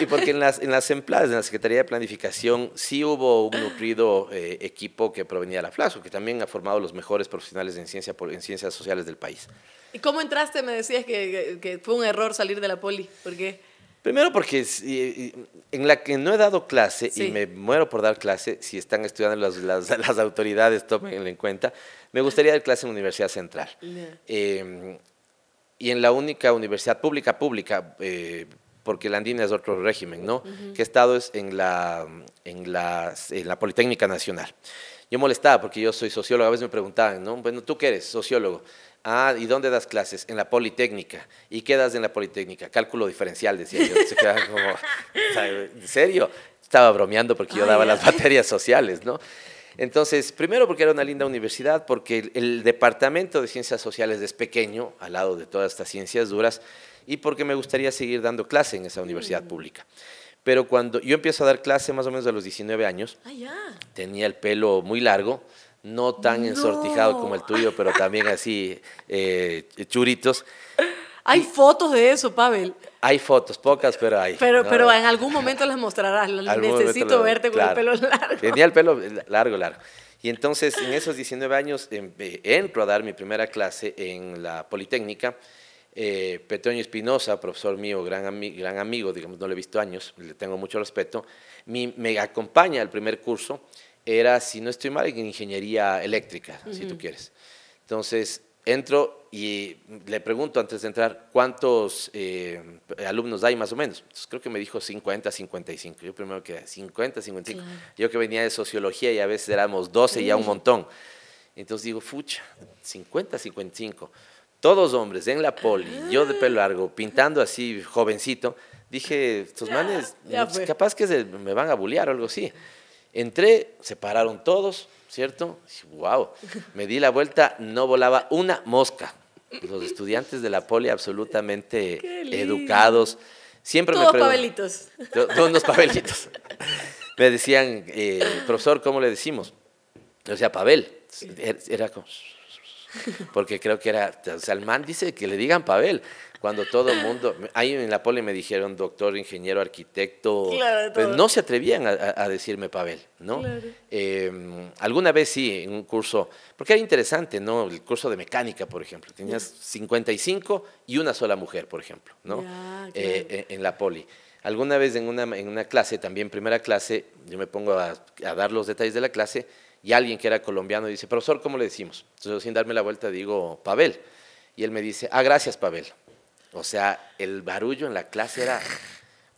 Y, porque en las, en empleadas, en la Secretaría de Planificación, sí hubo un nutrido eh, equipo que provenía de la Flaxo, que también ha formado los mejores profesionales en ciencias sociales del país. ¿Y cómo entraste? Me decías que, fue un error salir de la poli. ¿Por qué? Primero porque eh, eh, en la que no he dado clase y me muero por dar clase, si están estudiando las, autoridades, tómenlo en cuenta, me gustaría dar clase en la Universidad Central. Em, y en la única universidad pública, pública, eh, porque la Andina es otro régimen, ¿no? Que he estado es en la, en, la, en la Politécnica Nacional. Yo molestaba porque yo soy sociólogo, a veces me preguntaban, ¿no? Bueno, ¿tú qué eres? Sociólogo. Ah, ¿y dónde das clases? En la Politécnica. ¿Y qué das en la Politécnica? Cálculo diferencial, decía yo. Se quedaba como, ¿en serio? Estaba bromeando porque yo daba las materias sociales, ¿no? Entonces, primero porque era una linda universidad, porque el, departamento de ciencias sociales es pequeño, al lado de todas estas ciencias duras, y porque me gustaría seguir dando clase en esa universidad mm. pública. Pero cuando yo empiezo a dar clase más o menos a los 19 años, ah, tenía el pelo muy largo, no tan ensortijado como el tuyo, pero también así eh, churitos. Hay fotos de eso, Pavel. Hay fotos, pocas, pero hay. Pero, pero en algún momento las mostrarás. Necesito verte con el pelo largo. Tenía el pelo largo, largo. Y entonces, en esos 19 años, em, eh, entro a dar mi primera clase en la Politécnica. Eh, Espinosa, profesor mío, gran, gran amigo, digamos, no le he visto años, le tengo mucho respeto, me acompaña al primer curso era, si no estoy mal, en ingeniería eléctrica, si tú quieres. Entonces, entro y le pregunto antes de entrar cuántos eh, alumnos hay más o menos. creo que me dijo 50, 55. Yo primero que 50, 55. Yo que venía de sociología y a veces éramos 12 y ya un montón. Entonces digo, fucha, 50, 55. Todos hombres en la poli, ah. yo de pelo largo, pintando así, jovencito. Dije, tus manes, pues, capaz que se, me van a bullear o algo así. Entré, se pararon todos, ¿cierto? wow, me di la vuelta, no volaba una mosca. Los estudiantes de la poli absolutamente educados. Siempre Todos me pabelitos. Todos los pabelitos. Me decían, eh, profesor, ¿cómo le decimos? O sea, pabel. Er, era como, porque creo que era, o sea, el man dice que le digan Pavel, cuando todo el mundo, ahí en la poli me dijeron doctor, ingeniero, arquitecto, pues, no se atrevían a, decirme Pavel, ¿no? Em, alguna vez sí, en un curso, porque era interesante, ¿no? El curso de mecánica, por ejemplo, tenías 55 y una sola mujer, por ejemplo, ¿no? Eh, eh, en la poli. Alguna vez en una, en una clase, también primera clase, yo me pongo a dar los detalles de la clase y alguien que era colombiano dice, profesor, ¿cómo le decimos? Entonces sin darme la vuelta digo, Pavel. Y él me dice, ah, gracias, Pavel. O sea, el barullo en la clase era,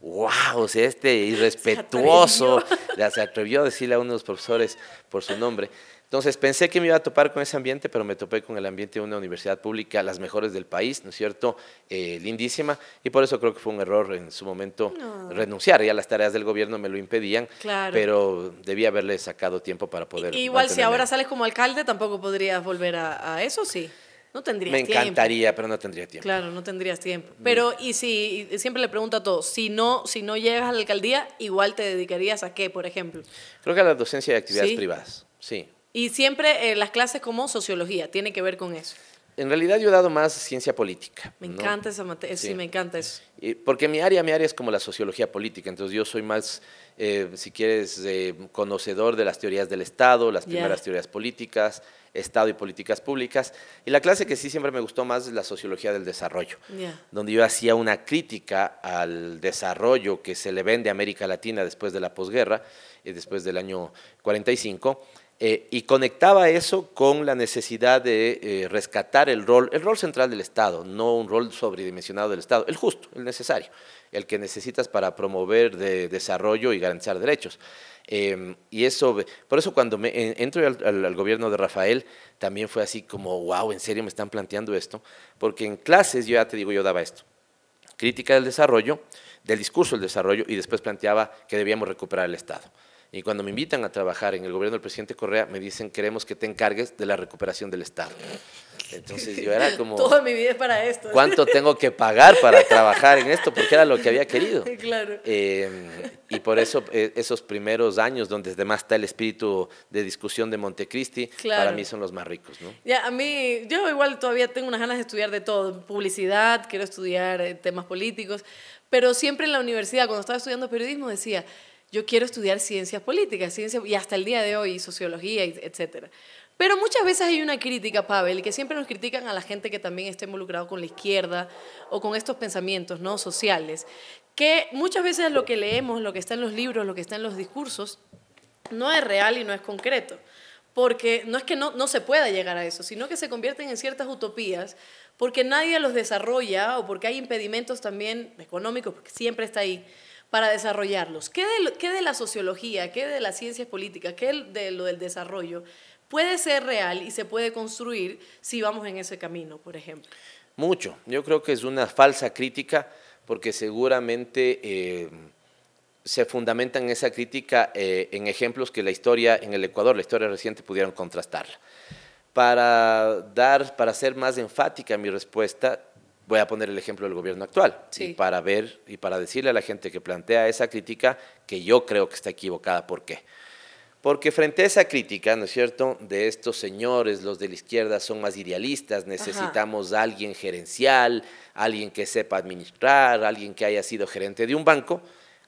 wow, o sea, este irrespetuoso se se atrevió a decirle a uno de los profesores por su nombre. Entonces pensé que me iba a topar con ese ambiente, pero me topé con el ambiente de una universidad pública, las mejores del país, ¿no es cierto? Eh, lindísima, y por eso creo que fue un error en su momento renunciar. Ya las tareas del gobierno me lo impedían, pero debía haberle sacado tiempo para poder. igual si ahora sales como alcalde, tampoco podrías volver a, eso, sí. No tendrías tiempo. Me encantaría, pero no tendría tiempo. Claro, no tendrías tiempo. Pero, mm. y si, siempre le pregunto a todos, si no, si no llegas a la alcaldía, igual te dedicarías a qué, por ejemplo. Creo que a la docencia de actividades privadas, sí. Y siempre eh, las clases como sociología, tiene que ver con eso. En realidad yo he dado más ciencia política. Me encanta esa materia, sí. me encanta eso. Porque mi área, mi área es como la sociología política, entonces yo soy más, eh, si quieres, eh, conocedor de las teorías del Estado, las primeras teorías políticas, Estado y políticas públicas. Y la clase que sí siempre me gustó más es la sociología del desarrollo, donde yo hacía una crítica al desarrollo que se le vende a América Latina después de la posguerra, después del año 45, eh, y conectaba eso con la necesidad de eh, rescatar el rol, el rol central del Estado, no un rol sobredimensionado del Estado, el justo, el necesario, el que necesitas para promover desarrollo y garantizar derechos. Em, y eso, por eso cuando entro al, al, gobierno de Rafael, también fue así como, wow, en serio me están planteando esto, porque en clases yo ya te digo, yo daba esto, crítica del desarrollo, del discurso del desarrollo, y después planteaba que debíamos recuperar el Estado. Y cuando me invitan a trabajar en el gobierno del presidente Correa, me dicen, queremos que te encargues de la recuperación del Estado. Entonces yo era como... Toda mi vida es para esto. ¿Cuánto tengo que pagar para trabajar en esto? Porque era lo que había querido. Claro. Em, y por eso eh, esos primeros años donde además está el espíritu de discusión de Montecristi, para mí son los más ricos. ¿no? Ya, a mí, yo igual todavía tengo unas ganas de estudiar de todo. Publicidad, quiero estudiar eh, temas políticos. Pero siempre en la universidad, cuando estaba estudiando periodismo, decía yo quiero estudiar ciencias políticas, ciencia, y hasta el día de hoy sociología, etc. Pero muchas veces hay una crítica, Pavel, que siempre nos critican a la gente que también está involucrado con la izquierda o con estos pensamientos no sociales, que muchas veces lo que leemos, lo que está en los libros, lo que está en los discursos, no es real y no es concreto. Porque no es que no, no se pueda llegar a eso, sino que se convierten en ciertas utopías porque nadie los desarrolla o porque hay impedimentos también económicos, porque siempre está ahí para desarrollarlos. ¿Qué de, de, la sociología, qué de las ciencias políticas, qué de lo del desarrollo puede ser real y se puede construir si vamos en ese camino, por ejemplo? Mucho. Yo creo que es una falsa crítica porque seguramente eh, se fundamenta en esa crítica eh, en ejemplos que la historia en el Ecuador, la historia reciente, pudieron contrastarla. Para dar, para ser más enfática mi respuesta, voy a poner el ejemplo del gobierno actual sí. para ver y para decirle a la gente que plantea esa crítica que yo creo que está equivocada. ¿Por qué? Porque frente a esa crítica, ¿no es cierto?, de estos señores, los de la izquierda son más idealistas, necesitamos a alguien gerencial, alguien que sepa administrar, alguien que haya sido gerente de un banco,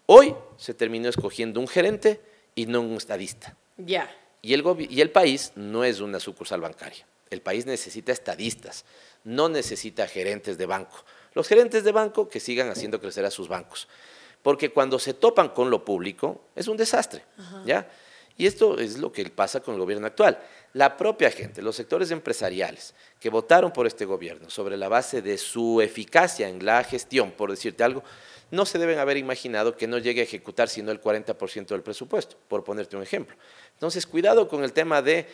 hoy se terminó escogiendo un gerente y no un estadista. Ya. Y, y el país no es una sucursal bancaria, el país necesita estadistas no necesita gerentes de banco. Los gerentes de banco que sigan haciendo crecer a sus bancos. Porque cuando se topan con lo público, es un desastre. ¿ya? Y esto es lo que pasa con el gobierno actual. La propia gente, los sectores empresariales que votaron por este gobierno sobre la base de su eficacia en la gestión, por decirte algo, no se deben haber imaginado que no llegue a ejecutar sino el 40% del presupuesto, por ponerte un ejemplo. Entonces, cuidado con el tema de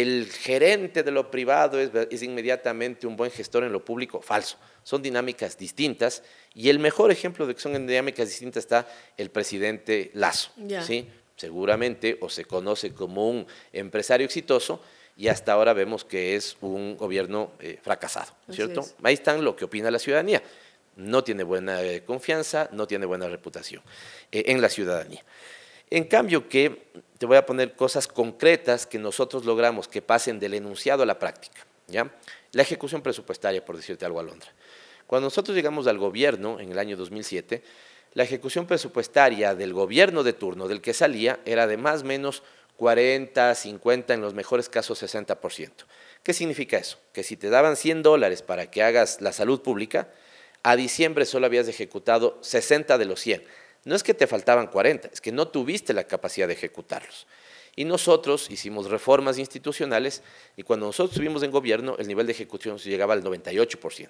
el gerente de lo privado es, inmediatamente un buen gestor en lo público, falso. Son dinámicas distintas y el mejor ejemplo de que son dinámicas distintas está el presidente Lazo, ¿sí? seguramente o se conoce como un empresario exitoso y hasta ahora vemos que es un gobierno eh, fracasado, ¿cierto? Ahí están lo que opina la ciudadanía. No tiene buena eh, confianza, no tiene buena reputación eh, en la ciudadanía. En cambio que te voy a poner cosas concretas que nosotros logramos que pasen del enunciado a la práctica. La ejecución presupuestaria, por decirte algo, Alondra. Cuando nosotros llegamos al gobierno en el año 2007, la ejecución presupuestaria del gobierno de turno del que salía era de más o menos 40, 50, en los mejores casos 60%. ¿Qué significa eso? Que si te daban 100 dólares para que hagas la salud pública, a diciembre solo habías ejecutado 60 de los 100. No es que te faltaban 40, es que no tuviste la capacidad de ejecutarlos. Y nosotros hicimos reformas institucionales y cuando nosotros estuvimos en gobierno, el nivel de ejecución llegaba al 98%.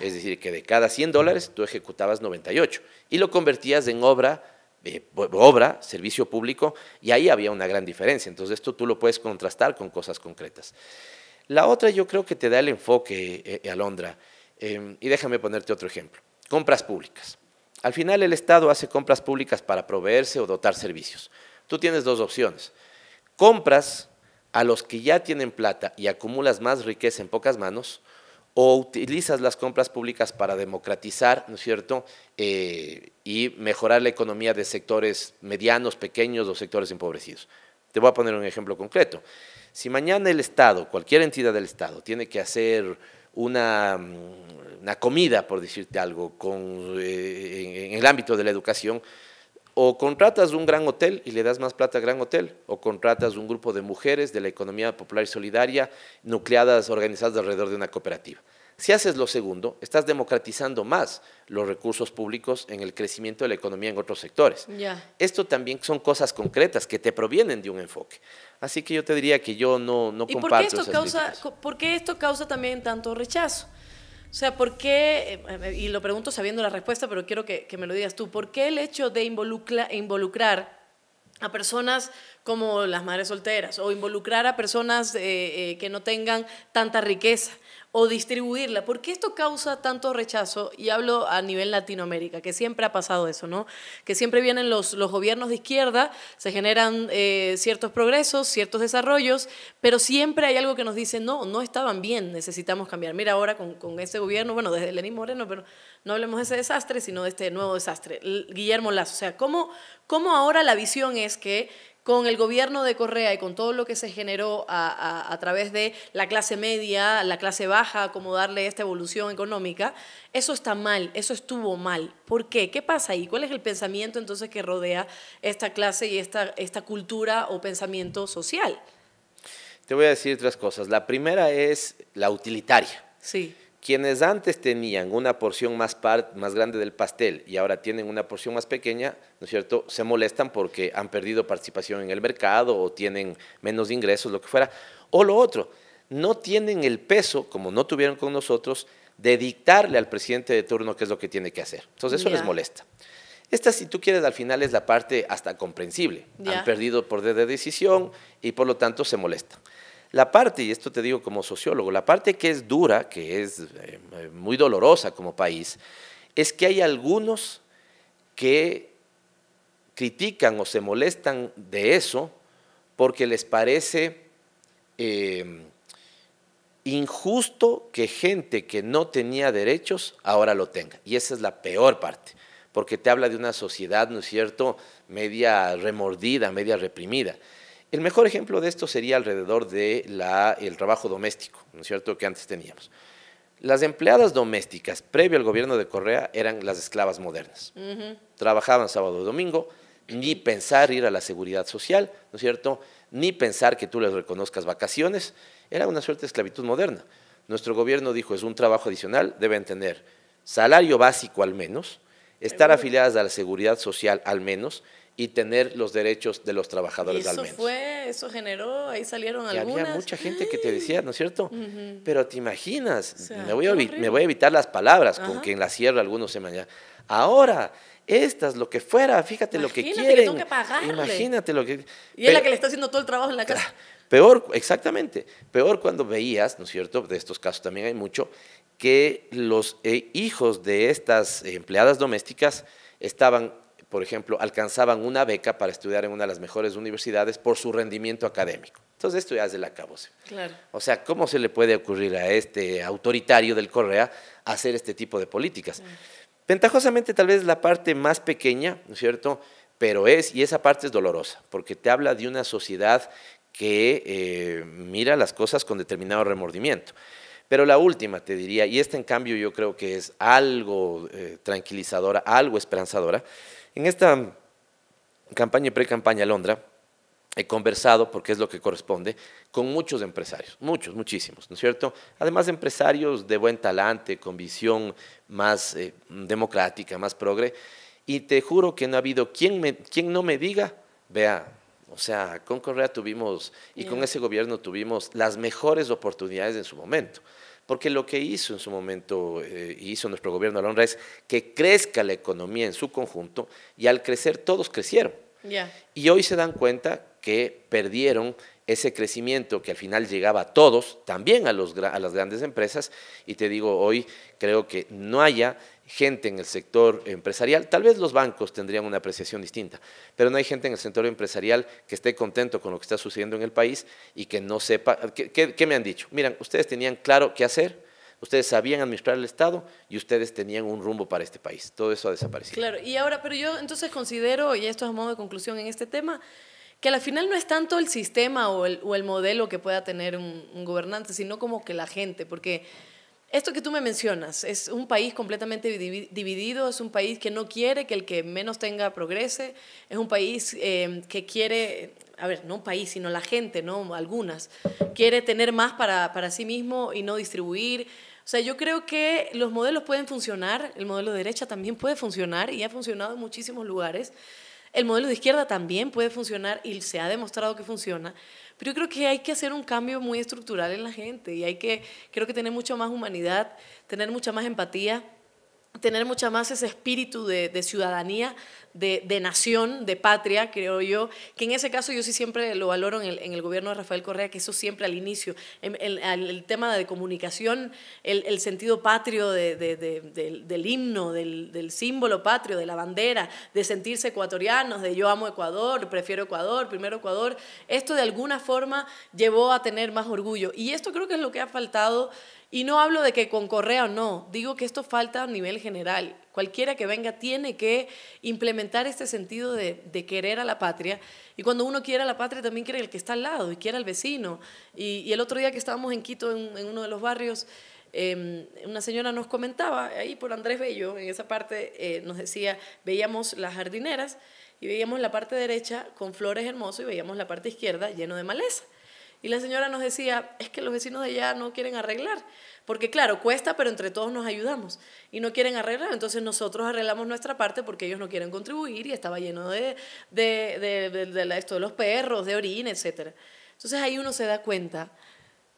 Es decir, que de cada 100 dólares tú ejecutabas 98 y lo convertías en obra eh, obra, servicio público, y ahí había una gran diferencia. Entonces esto tú lo puedes contrastar con cosas concretas. La otra yo creo que te da el enfoque, eh, eh, Alondra, em, y déjame ponerte otro ejemplo, compras públicas. Al final el Estado hace compras públicas para proveerse o dotar servicios. Tú tienes dos opciones. Compras a los que ya tienen plata y acumulas más riqueza en pocas manos, o utilizas las compras públicas para democratizar, ¿no es cierto?, eh, y mejorar la economía de sectores medianos, pequeños o sectores empobrecidos. Te voy a poner un ejemplo concreto. Si mañana el Estado, cualquier entidad del Estado, tiene que hacer una, comida, por decirte algo, con, eh, en, en el ámbito de la educación, o contratas un gran hotel y le das más plata al gran hotel, o contratas un grupo de mujeres de la economía popular y solidaria, nucleadas, organizadas alrededor de una cooperativa. Si haces lo segundo, estás democratizando más los recursos públicos en el crecimiento de la economía en otros sectores. Esto también son cosas concretas que te provienen de un enfoque. Así que yo te diría que yo no, no ¿Y comparto por qué esto causa, ¿Por qué esto causa también tanto rechazo? O sea, ¿por qué, eh, eh, y lo pregunto sabiendo la respuesta, pero quiero que, me lo digas tú, ¿por qué el hecho de involucrar a personas como las madres solteras o involucrar a personas eh, que no tengan tanta riqueza? o distribuirla. ¿Por qué esto causa tanto rechazo? Y hablo a nivel Latinoamérica, que siempre ha pasado eso, ¿no? Que siempre vienen los, los gobiernos de izquierda, se generan eh, ciertos progresos, ciertos desarrollos, pero siempre hay algo que nos dice, no, no estaban bien, necesitamos cambiar. Mira ahora con, con este gobierno, bueno, desde Lenín Moreno, pero no hablemos de ese desastre, sino de este nuevo desastre. Guillermo Lazo, o sea, cómo ahora la visión es que con el gobierno de Correa y con todo lo que se generó a, través de la clase media, la clase baja, como darle esta evolución económica, eso está mal, eso estuvo mal. ¿Por qué? ¿Qué pasa ahí? ¿Cuál es el pensamiento entonces que rodea esta clase y esta, esta cultura o pensamiento social? Te voy a decir tres cosas. La primera es la utilitaria. Sí quienes antes tenían una porción más, más grande del pastel y ahora tienen una porción más pequeña, ¿no es cierto?, se molestan porque han perdido participación en el mercado o tienen menos ingresos, lo que fuera. O lo otro, no tienen el peso, como no tuvieron con nosotros, de dictarle al presidente de turno qué es lo que tiene que hacer. Entonces eso les molesta. Esta, si tú quieres, al final es la parte hasta comprensible. Han perdido poder de decisión y por lo tanto se molesta. La parte, y esto te digo como sociólogo, la parte que es dura, que es eh, eh, muy dolorosa como país, es que hay algunos que critican o se molestan de eso porque les parece eh, injusto que gente que no tenía derechos ahora lo tenga. Y esa es la peor parte, porque te habla de una sociedad, ¿no es cierto?, media remordida, media reprimida. El mejor ejemplo de esto sería alrededor del el trabajo doméstico, ¿no es cierto?, que antes teníamos. Las empleadas domésticas, previo al gobierno de Correa, eran las esclavas modernas. Trabajaban sábado y domingo, ni pensar ir a la seguridad social, ¿no es cierto?, ni pensar que tú les reconozcas vacaciones. Era una suerte de esclavitud moderna. Nuestro gobierno dijo, es un trabajo adicional, deben tener salario básico al menos, estar afiliadas a la seguridad social al menos, y tener los derechos de los trabajadores y eso fue, eso generó, ahí salieron y Había mucha gente que te decía, ¿no es cierto? Pero te imaginas, me, voy a, evitar las palabras con que en la sierra algunos se mañana. Ahora, estas, lo que fuera, fíjate lo que quieren. Que tengo que Imagínate lo que. Y es la que le está haciendo todo el trabajo en la casa. Peor, exactamente. Peor cuando veías, ¿no es cierto? De estos casos también hay mucho, que los eh, hijos de estas empleadas domésticas estaban por ejemplo, alcanzaban una beca para estudiar en una de las mejores universidades por su rendimiento académico. Entonces esto ya es del acabose. Claro. O sea, ¿cómo se le puede ocurrir a este autoritario del Correa hacer este tipo de políticas? Ventajosamente tal vez la parte más pequeña, ¿no es cierto? Pero es, y esa parte es dolorosa, porque te habla de una sociedad que eh, mira las cosas con determinado remordimiento. Pero la última, te diría, y esta en cambio yo creo que es algo eh, tranquilizadora, algo esperanzadora, en esta campaña y pre-campaña a Londra, he conversado, porque es lo que corresponde, con muchos empresarios, muchos, muchísimos, ¿no es cierto? Además, empresarios de buen talante, con visión más eh, democrática, más progre, y te juro que no ha habido quien, no me diga, vea, o sea, con Correa tuvimos y con ese gobierno tuvimos las mejores oportunidades en su momento. Porque lo que hizo en su momento, eh, hizo nuestro gobierno honra, es que crezca la economía en su conjunto y al crecer todos crecieron. Y hoy se dan cuenta que perdieron ese crecimiento que al final llegaba a todos, también a, a las grandes empresas, y te digo, hoy creo que no haya gente en el sector empresarial, tal vez los bancos tendrían una apreciación distinta, pero no hay gente en el sector empresarial que esté contento con lo que está sucediendo en el país y que no sepa, ¿qué, me han dicho? Miran, ustedes tenían claro qué hacer, ustedes sabían administrar el Estado y ustedes tenían un rumbo para este país. Todo eso ha desaparecido. Claro, y ahora, pero yo entonces considero, y esto es a modo de conclusión en este tema, que al final no es tanto el sistema o el, modelo que pueda tener un gobernante, sino como que la gente, porque esto que tú me mencionas es un país completamente dividido, es un país que no quiere que el que menos tenga progrese, es un país em, que quiere, a ver, no un país, sino la gente, ¿no? Algunas, quiere tener más para, para sí mismo y no distribuir. O sea, yo creo que los modelos pueden funcionar, el modelo de derecha también puede funcionar y ha funcionado en muchísimos lugares. El modelo de izquierda también puede funcionar y se ha demostrado que funciona. Pero yo creo que hay que hacer un cambio muy estructural en la gente y hay que, creo que tener mucho más humanidad, tener mucha más empatía tener mucha más ese espíritu de, ciudadanía de, nación, de patria, creo yo, que en ese caso yo sí siempre lo valoro en el, gobierno de Rafael Correa, que eso siempre al inicio, el tema de comunicación, el, sentido patrio del, himno, del, del, símbolo patrio, de la bandera, de sentirse ecuatorianos, de yo amo Ecuador, prefiero Ecuador, primero Ecuador, esto de alguna forma llevó a tener más orgullo. Y esto creo que es lo que ha faltado, y no hablo de que con Correa o no, digo que esto falta a nivel general. Cualquiera que venga tiene que implementar este sentido de, querer a la patria. Y cuando uno quiere a la patria, también quiere el que está al lado y quiere al vecino. Y, el otro día que estábamos en Quito, en, uno de los barrios, em, una señora nos comentaba, ahí por Andrés Bello, en esa parte eh, nos decía, veíamos las jardineras y veíamos la parte derecha con flores hermosas y veíamos la parte izquierda lleno de maleza. Y la señora nos decía, es que los vecinos de allá no quieren arreglar, porque claro, cuesta, pero entre todos nos ayudamos y no quieren arreglar, entonces nosotros arreglamos nuestra parte porque ellos no quieren contribuir y estaba lleno de, de, esto de los perros, de orina, etc. Entonces ahí uno se da cuenta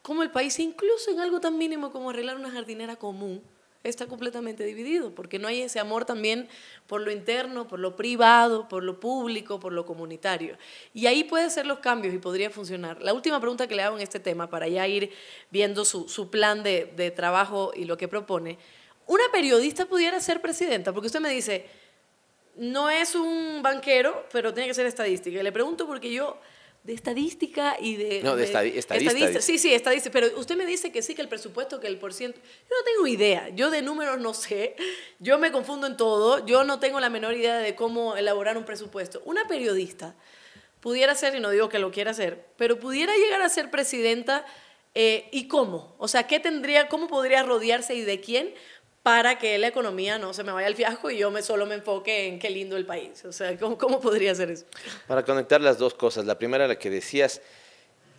cómo el país, incluso en algo tan mínimo como arreglar una jardinera común, está completamente dividido, porque no hay ese amor también por lo interno, por lo privado, por lo público, por lo comunitario. Y ahí pueden ser los cambios y podría funcionar. La última pregunta que le hago en este tema, para ya ir viendo su, plan de, de trabajo y lo que propone, ¿una periodista pudiera ser presidenta? Porque usted me dice, no es un banquero, pero tiene que ser estadística. Y le pregunto porque yo de estadística y de... No, de, estadística. Sí, sí, estadística. Pero usted me dice que sí, que el presupuesto, que el porciento... Yo no tengo idea. Yo de números no sé. Yo me confundo en todo. Yo no tengo la menor idea de cómo elaborar un presupuesto. Una periodista pudiera ser, y no digo que lo quiera hacer, pero pudiera llegar a ser presidenta eh, y cómo. O sea, ¿qué tendría, cómo podría rodearse y de quién? para que la economía no se me vaya al fiasco y yo me, solo me enfoque en qué lindo el país. O sea, ¿cómo, podría ser eso? Para conectar las dos cosas, la primera, la que decías,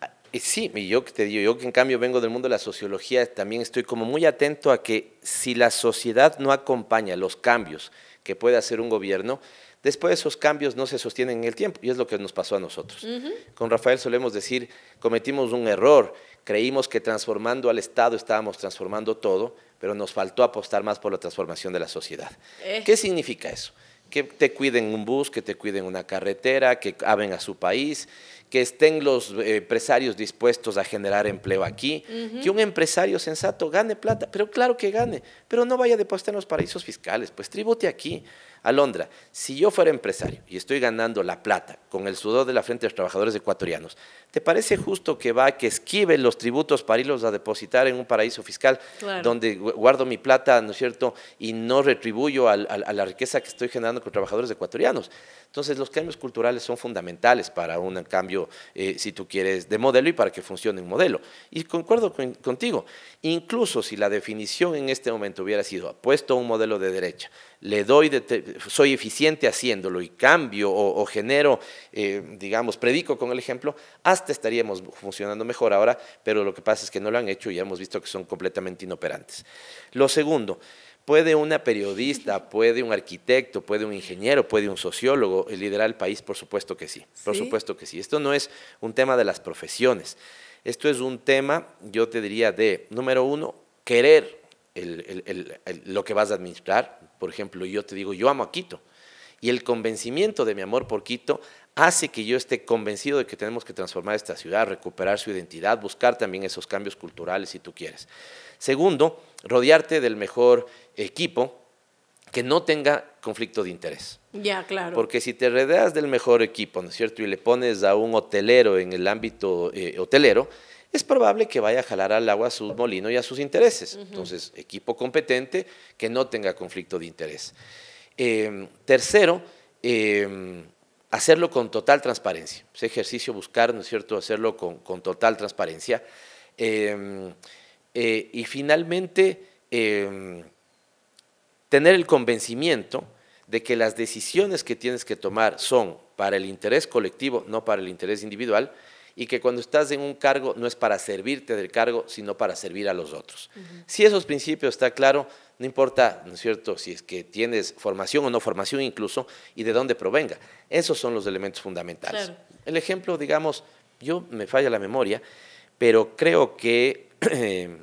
ah, sí, y yo que te digo, yo que en cambio vengo del mundo de la sociología, también estoy como muy atento a que si la sociedad no acompaña los cambios que puede hacer un gobierno, después esos cambios no se sostienen en el tiempo, y es lo que nos pasó a nosotros. Con Rafael solemos decir, cometimos un error, creímos que transformando al Estado estábamos transformando todo, pero nos faltó apostar más por la transformación de la sociedad. Eh. ¿Qué significa eso? Que te cuiden un bus, que te cuiden una carretera, que aben a su país, que estén los eh, empresarios dispuestos a generar empleo aquí, que un empresario sensato gane plata, pero claro que gane, pero no vaya de posta en los paraísos fiscales, pues tribute aquí. Alondra, si yo fuera empresario y estoy ganando la plata con el sudor de la frente de los trabajadores ecuatorianos, ¿te parece justo que va, que esquive los tributos para irlos a depositar en un paraíso fiscal donde guardo mi plata, ¿no es cierto?, y no retribuyo a, la riqueza que estoy generando con trabajadores ecuatorianos. Entonces, los cambios culturales son fundamentales para un cambio, eh, si tú quieres, de modelo y para que funcione un modelo. Y concuerdo contigo, incluso si la definición en este momento hubiera sido, «apuesto a un modelo de derecha, le doy, soy eficiente haciéndolo y cambio o, genero, eh, digamos, predico con el ejemplo, hasta estaríamos funcionando mejor ahora, pero lo que pasa es que no lo han hecho y ya hemos visto que son completamente inoperantes. Lo segundo, puede una periodista, puede un arquitecto, puede un ingeniero, puede un sociólogo liderar el país, por supuesto que sí, por supuesto que sí. Esto no es un tema de las profesiones, esto es un tema, yo te diría, de, número uno, querer lo que vas a administrar. Por ejemplo, yo te digo, yo amo a Quito. Y el convencimiento de mi amor por Quito hace que yo esté convencido de que tenemos que transformar esta ciudad, recuperar su identidad, buscar también esos cambios culturales si tú quieres. Segundo, rodearte del mejor equipo que no tenga conflicto de interés. Ya, claro. Porque si te rodeas del mejor equipo, ¿no es cierto? Y le pones a un hotelero en el ámbito eh, hotelero, es probable que vaya a jalar al agua a su molino y a sus intereses. Entonces, equipo competente que no tenga conflicto de interés. Em, tercero, em, hacerlo con total transparencia. Ese ejercicio buscar, ¿no es cierto?, hacerlo con, total transparencia. Em, eh, y finalmente, tener el convencimiento de que las decisiones que tienes que tomar son para el interés colectivo, no para el interés individual, y que cuando estás en un cargo no es para servirte del cargo, sino para servir a los otros. Si esos principios están claros, no importa, ¿no es cierto?, si es que tienes formación o no formación incluso, y de dónde provenga. Esos son los elementos fundamentales. El ejemplo, digamos, yo me falla la memoria, pero creo que eh,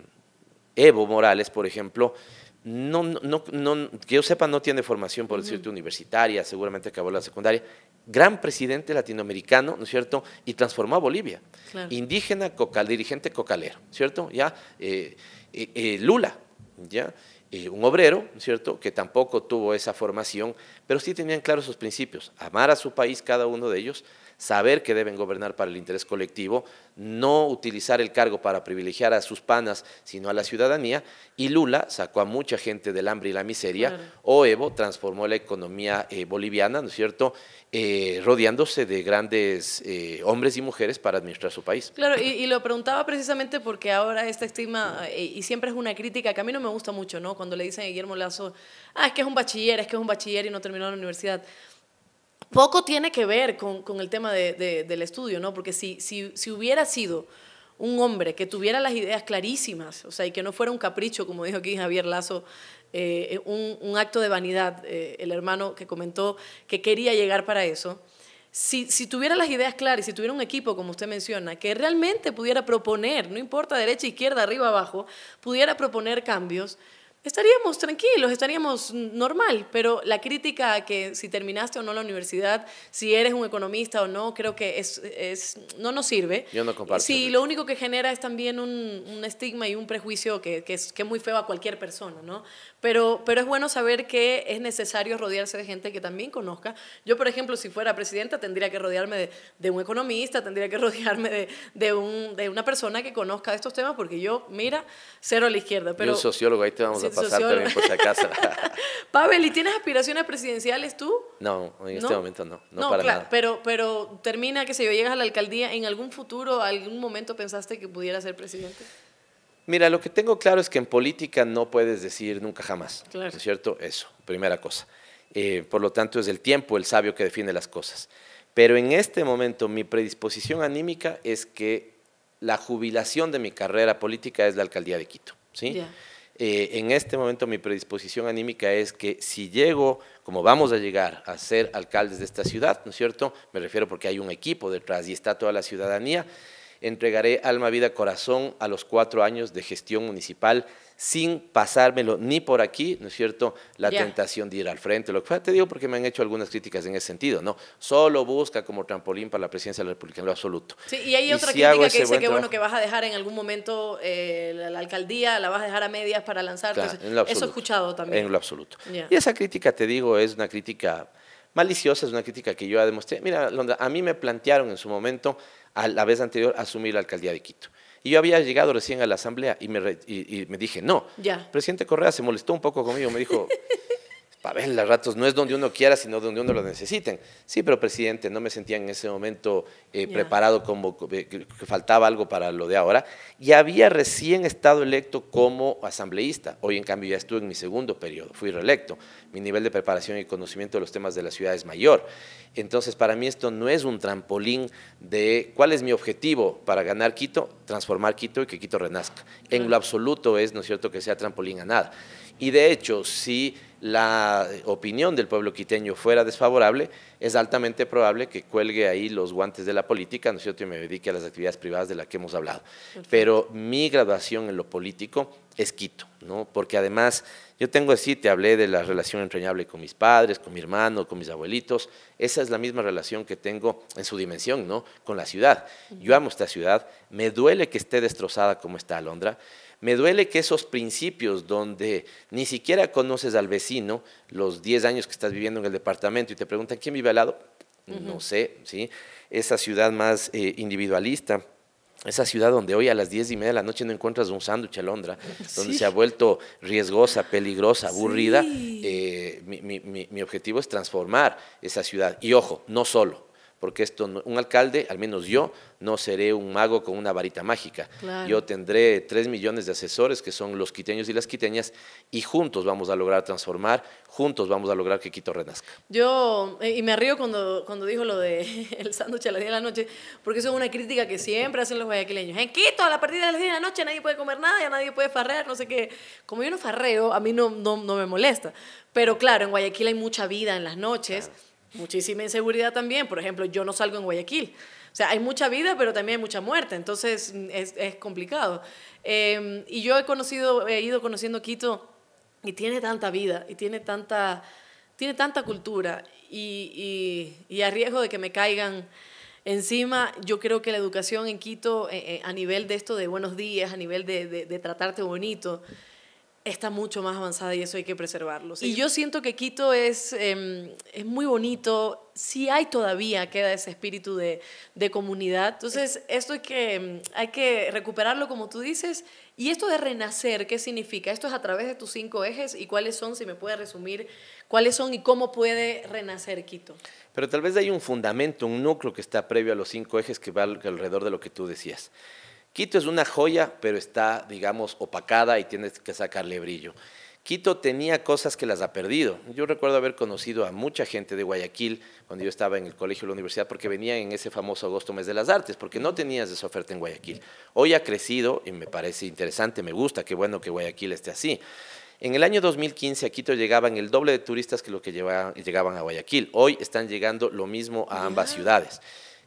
Evo Morales, por ejemplo, que yo sepa, no tiene formación, por decirte, universitaria, seguramente acabó la secundaria. Gran presidente latinoamericano, ¿no es cierto? Y transformó a Bolivia. Indígena, dirigente cocalero, ¿cierto? Ya, eh, eh, eh, Lula, ¿ya? un obrero, ¿cierto? Que tampoco tuvo esa formación, pero sí tenían claros sus principios. Amar a su país, cada uno de ellos, saber que deben gobernar para el interés colectivo, no utilizar el cargo para privilegiar a sus panas, sino a la ciudadanía, y Lula sacó a mucha gente del hambre y la miseria, o Evo transformó la economía eh, boliviana, ¿no es cierto?, eh, rodeándose de grandes eh, hombres y mujeres para administrar su país. Claro, y, lo preguntaba precisamente porque ahora esta estigma, y siempre es una crítica que a mí no me gusta mucho, ¿no? Cuando le dicen a Guillermo Lazo, ah, es que es un bachiller, es que es un bachiller y no terminó la universidad poco tiene que ver con, el tema del estudio, ¿no? Porque si, hubiera sido un hombre que tuviera las ideas clarísimas, o sea, y que no fuera un capricho, como dijo aquí Javier Lazo, eh, eh, un, acto de vanidad, eh, el hermano que comentó que quería llegar para eso, si, si, tuviera las ideas claras y si tuviera un equipo, como usted menciona, que realmente pudiera proponer, no importa derecha, izquierda, arriba, abajo, pudiera proponer cambios, estaríamos tranquilos, estaríamos normal, pero la crítica a que si terminaste o no la universidad, si eres un economista o no, creo que es, es no nos sirve. Yo no comparto. Sí, lo único que genera es también un, un estigma y un prejuicio que, que, es, que muy feo a cualquier persona, ¿no? Pero, pero es bueno saber que es necesario rodearse de gente que también conozca. Yo, por ejemplo, si fuera presidenta, tendría que rodearme de, de un economista, tendría que rodearme de, de, un, de una persona que conozca estos temas, porque yo, mira, cero a la izquierda. Pero, sociólogo, ahí te vamos a Pavel, ¿y tienes aspiraciones presidenciales tú? No, en este momento no, no, para claro, nada. Pero, pero termina, que sé yo, llegas a la alcaldía, ¿en algún futuro, algún momento pensaste que pudiera ser presidente? Mira, lo que tengo claro es que en política no puedes decir nunca jamás, claro. ¿no es cierto? Eso, primera cosa. Eh, por lo tanto, es el tiempo el sabio que define las cosas. Pero en este momento mi predisposición anímica es que la jubilación de mi carrera política es la alcaldía de Quito. ¿sí? ya. Eh, en este momento mi predisposición anímica es que si llego, como vamos a llegar a ser alcaldes de esta ciudad, ¿no es cierto? Me refiero porque hay un equipo detrás y está toda la ciudadanía, entregaré alma, vida, corazón a los cuatro años de gestión municipal sin pasármelo ni por aquí, ¿no es cierto?, la tentación de ir al frente. Lo que te digo porque me han hecho algunas críticas en ese sentido, ¿no? Solo busca como trampolín para la presidencia de la República en lo absoluto. Sí, y hay otra crítica que dice que, bueno, que vas a dejar en algún momento eh, la, alcaldía, la vas a dejar a medias para lanzarte. Eso he escuchado también. En lo absoluto. Y esa crítica, te digo, es una crítica maliciosa, es una crítica que yo ya demostré. Mira, a mí me plantearon en su momento, a la vez anterior, asumir la alcaldía de Quito. Y yo había llegado recién a la asamblea y me, y, me dije, no. presidente Correa se molestó un poco conmigo, me dijo, ver, las ratos no es donde uno quiera, sino donde uno lo necesiten. Sí, pero presidente, no me sentía en ese momento eh, preparado como eh, que, que faltaba algo para lo de ahora. Y había recién estado electo como asambleísta. Hoy, en cambio, ya estuve en mi segundo periodo, fui reelecto. Mi nivel de preparación y conocimiento de los temas de la ciudad es mayor. Entonces, para mí esto no es un trampolín de cuál es mi objetivo para ganar Quito, transformar Quito y que Quito renazca. En lo absoluto es, ¿no es cierto?, que sea trampolín a nada. Y de hecho, si la opinión del pueblo quiteño fuera desfavorable, es altamente probable que cuelgue ahí los guantes de la política, ¿no es cierto? Y me dedique a las actividades privadas de las que hemos hablado. Pero mi graduación en lo político es Quito, ¿no? Porque además, yo tengo así, te hablé de la relación entrañable con mis padres, con mi hermano, con mis abuelitos. Esa es la misma relación que tengo en su dimensión, ¿no? Con la ciudad. Yo amo esta ciudad, me duele que esté destrozada como está Alondra. Me duele que esos principios donde ni siquiera conoces al vecino, los 10 años que estás viviendo en el departamento y te preguntan quién vive al lado, no sé, ¿sí? Esa ciudad más eh, individualista. Esa ciudad donde hoy a las 10 y media de la noche no encuentras un sándwich Londra, donde se ha vuelto riesgosa, peligrosa, aburrida, eh, mi objetivo es transformar esa ciudad. Y ojo, no solo, porque esto un alcalde, al menos yo, no seré un mago con una varita mágica. Yo tendré tres millones de asesores que son los quiteños y las quiteñas y juntos vamos a lograr transformar, juntos vamos a lograr que Quito renazca. Yo, eh, y me río cuando, cuando dijo lo de el sándwich a las 10 de la noche, porque eso es una crítica que siempre hacen los guayaquileños. En Quito, a la partida de las 10 de la noche nadie puede comer nada, ya nadie puede farrear, no sé qué. Como yo no farreo, a mí no, no, me molesta. Pero claro, en Guayaquil hay mucha vida en las noches muchísima inseguridad también. Por ejemplo, yo no salgo en Guayaquil. O sea, hay mucha vida, pero también hay mucha muerte, entonces es, complicado. Em, y yo he conocido, he ido conociendo Quito y tiene tanta vida y tiene tanta, tiene tanta cultura y, y, a riesgo de que me caigan encima, yo creo que la educación en Quito eh, eh, a nivel de esto de buenos días, a nivel de tratarte bonito, está mucho más avanzada y eso hay que preservarlo. Y yo siento que Quito es, em, es muy bonito, si hay todavía, queda ese espíritu de, de comunidad. Entonces, esto hay que, em, hay que recuperarlo, como tú dices. Y esto de renacer, ¿qué significa? Esto es a través de tus cinco ejes y cuáles son, si me puedes resumir, cuáles son y cómo puede renacer Quito. Pero tal vez hay un fundamento, un núcleo que está previo a los cinco ejes que va alrededor de lo que tú decías. Quito es una joya, pero está, digamos, opacada y tienes que sacarle brillo. Quito tenía cosas que las ha perdido. Yo recuerdo haber conocido a mucha gente de Guayaquil cuando yo estaba en el colegio de la universidad porque venía en ese famoso agosto mes de las artes, porque no tenías esa oferta en Guayaquil. Hoy ha crecido y me parece interesante, me gusta, qué bueno que Guayaquil esté así. En el año 2015 a Quito llegaban el doble de turistas que lo que llegaban a Guayaquil. Hoy están llegando lo mismo a ambas ah. ciudades.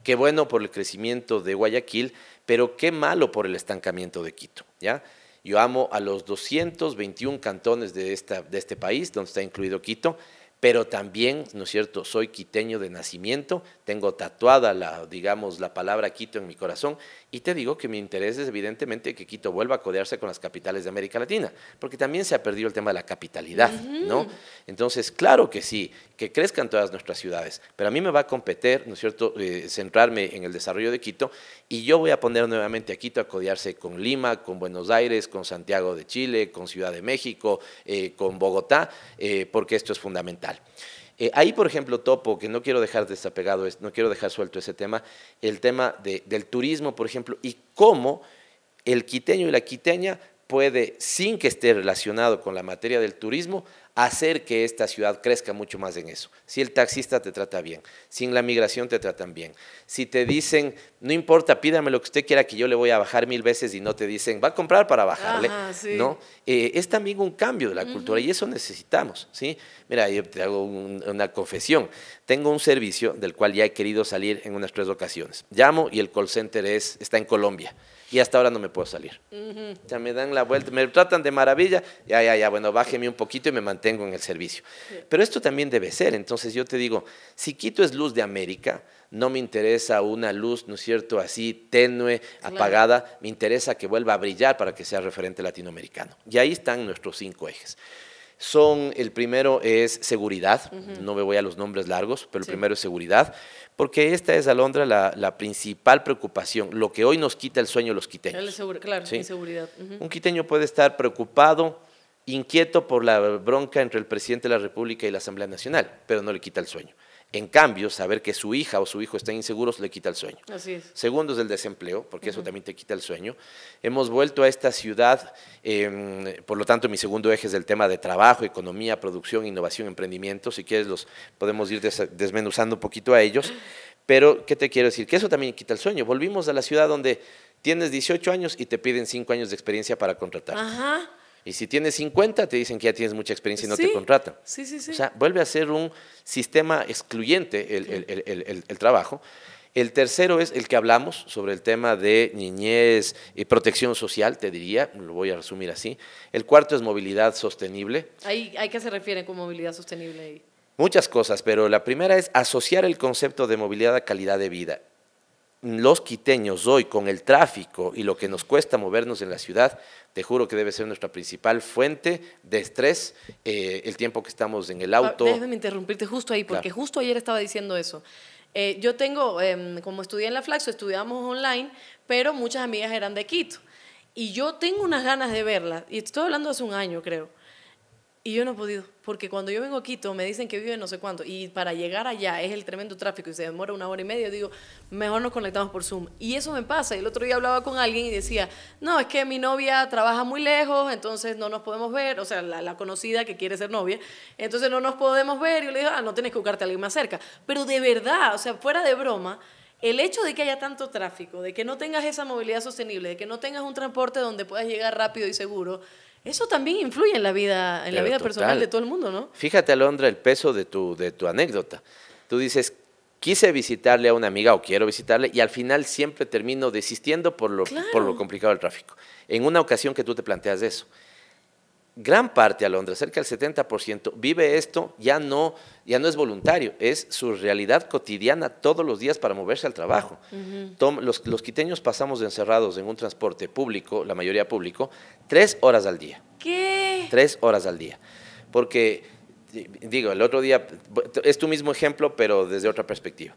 Qué bueno por el crecimiento de Guayaquil, pero qué malo por el estancamiento de Quito, ¿ya? Yo amo a los 221 cantones de, de este país, donde está incluido Quito, pero también, ¿no es cierto?, soy quiteño de nacimiento, tengo tatuada la, digamos, la palabra Quito en mi corazón. Y te digo que mi interés es evidentemente que Quito vuelva a codearse con las capitales de América Latina, porque también se ha perdido el tema de la capitalidad, ¿no? Entonces, claro que sí, que crezcan todas nuestras ciudades, pero a mí me va a competir, ¿no es cierto?, eh, centrarme en el desarrollo de Quito y yo voy a poner nuevamente a Quito a codearse con Lima, con Buenos Aires, con Santiago de Chile, con Ciudad de México, eh, con Bogotá, eh, porque esto es fundamental. Eh, ahí, por ejemplo, topo, que no quiero dejar desapegado, no quiero dejar suelto ese tema, el tema del turismo, por ejemplo, y cómo el quiteño y la quiteña puede, sin que esté relacionado con la materia del turismo, hacer que esta ciudad crezca mucho más en eso. Si el taxista te trata bien, si en la migración te tratan bien, si te dicen, no importa, pídame lo que usted quiera que yo le voy a bajar mil veces y no te dicen, va a comprar para bajarle, ¿no? Eh, es también un cambio de la cultura y eso necesitamos, ¿sí? Mira, yo te hago una confesión. Tengo un servicio del cual ya he querido salir en unas tres ocasiones. Llamo y el call center es, está en Colombia y hasta ahora no me puedo salir. me dan la vuelta, me tratan de maravilla, ya, ya, ya, bueno, bájeme un poquito y me mantengo tengo en el servicio. Pero esto también debe ser. Entonces yo te digo, si Quito es luz de América, no me interesa una luz, ¿no es cierto?, así tenue, apagada, me interesa que vuelva a brillar para que sea referente latinoamericano. Y ahí están nuestros cinco ejes. Son, el primero es seguridad, no me voy a los nombres largos, pero el primero es seguridad, porque esta es, Alondra, la, la, principal preocupación, lo que hoy nos quita el sueño los quiteños. claro, inseguridad. Un quiteño puede estar preocupado, inquieto por la bronca entre el presidente de la República y la Asamblea Nacional, pero no le quita el sueño. En cambio, saber que su hija o su hijo están inseguros le quita el sueño. Así es. Segundo es el desempleo, porque eso también te quita el sueño. Hemos vuelto a esta ciudad, em, por lo tanto, mi segundo eje es el tema de trabajo, economía, producción, innovación, emprendimiento. Si quieres, los podemos ir desmenuzando un poquito a ellos. Pero, ¿qué te quiero decir? Que eso también quita el sueño. Volvimos a la ciudad donde tienes 18 años y te piden 5 años de experiencia para contratar. Ajá. Y si tienes 50, te dicen que ya tienes mucha experiencia y no te contratan. Sí, sí, sí. O sea, vuelve a ser un sistema excluyente el, trabajo. El tercero es el que hablamos sobre el tema de niñez y protección social, te diría, lo voy a resumir así. El cuarto es movilidad sostenible. Ahí, ¿A qué se refiere con movilidad sostenible? Muchas cosas, pero la primera es asociar el concepto de movilidad a calidad de vida los quiteños hoy con el tráfico y lo que nos cuesta movernos en la ciudad, te juro que debe ser nuestra principal fuente de estrés eh, el tiempo que estamos en el ah, auto. déjame interrumpirte justo ahí, porque justo ayer estaba diciendo eso. Eh, yo tengo, em, como estudié en la Flaxo, estudiamos online, pero muchas amigas eran de Quito. Y yo tengo unas ganas de verlas, y estoy hablando hace un año, creo y yo no he podido, porque cuando yo vengo a Quito me dicen que vive no sé cuánto, y para llegar allá es el tremendo tráfico y se demora una hora y media, digo, mejor nos conectamos por Zoom. Y eso me pasa, el otro día hablaba con alguien y decía, no, es que mi novia trabaja muy lejos, entonces no nos podemos ver, o sea, la, la conocida que quiere ser novia, entonces no nos podemos ver, y yo le digo, ah, no tienes que buscarte a alguien más cerca. Pero de verdad, o sea, fuera de broma, el hecho de que haya tanto tráfico, de que no tengas esa movilidad sostenible, de que no tengas un transporte donde puedas llegar rápido y seguro, eso también influye en la vida, en la vida personal de todo el mundo, ¿no? Fíjate, Alondra, el peso de tu, de tu anécdota. Tú dices, quise visitarle a una amiga o quiero visitarle y al final siempre termino desistiendo por lo, por lo complicado del tráfico. En una ocasión que tú te planteas eso gran parte a Londres, cerca del 70%, vive esto, ya no, ya no es voluntario, es su realidad cotidiana todos los días para moverse al trabajo. los, quiteños pasamos encerrados en un transporte público, la mayoría público, tres horas al día. ¿Qué? Tres horas al día. Porque, digo, el otro día, es tu mismo ejemplo, pero desde otra perspectiva.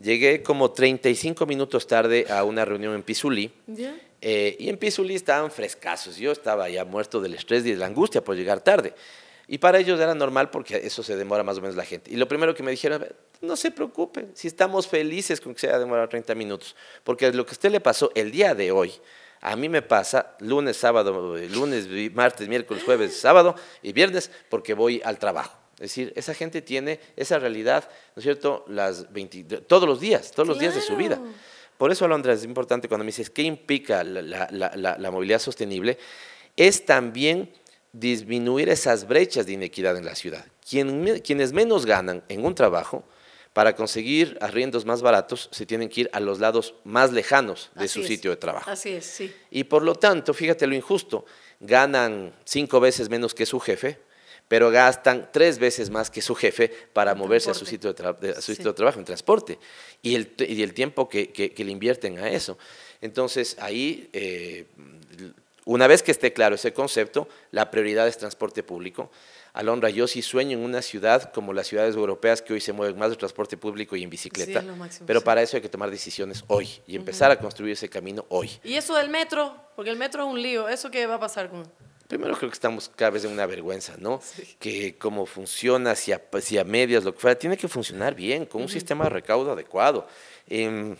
Llegué como 35 minutos tarde a una reunión en Pizuli. ¿Ya? Eh, y en Pizulí estaban frescasos. Yo estaba ya muerto del estrés y de la angustia por llegar tarde. Y para ellos era normal porque eso se demora más o menos la gente. Y lo primero que me dijeron, no se preocupen, si estamos felices con que se haya demorado 30 minutos, porque lo que a usted le pasó el día de hoy, a mí me pasa lunes, sábado, eh, lunes, martes, miércoles, jueves, ah. sábado y viernes, porque voy al trabajo. Es decir, esa gente tiene esa realidad, ¿no es cierto?, las todos los días, todos los días de su vida. Por eso, Alondra, es importante cuando me dices qué implica la, movilidad sostenible, es también disminuir esas brechas de inequidad en la ciudad. quienes menos ganan en un trabajo, para conseguir arriendos más baratos, se tienen que ir a los lados más lejanos de su sitio de trabajo. Así es, sí. Y por lo tanto, fíjate lo injusto, ganan cinco veces menos que su jefe, pero gastan tres veces más que su jefe para moverse a su, sitio de, trabajo en transporte y el, tiempo que, le invierten a eso. Entonces, ahí, eh, una vez que esté claro ese concepto, la prioridad es transporte público. Alondra, yo sí sueño en una ciudad como las ciudades europeas que hoy se mueven más de transporte público y en bicicleta. pero para eso hay que tomar decisiones hoy y empezar a construir ese camino hoy. Y eso del metro, porque el metro es un lío. ¿Eso qué va a pasar con...? Primero creo que estamos cada vez en una vergüenza, ¿no? Que cómo funciona, si a, medias, lo que fuera, tiene que funcionar bien, con un sistema de recaudo adecuado. Eh,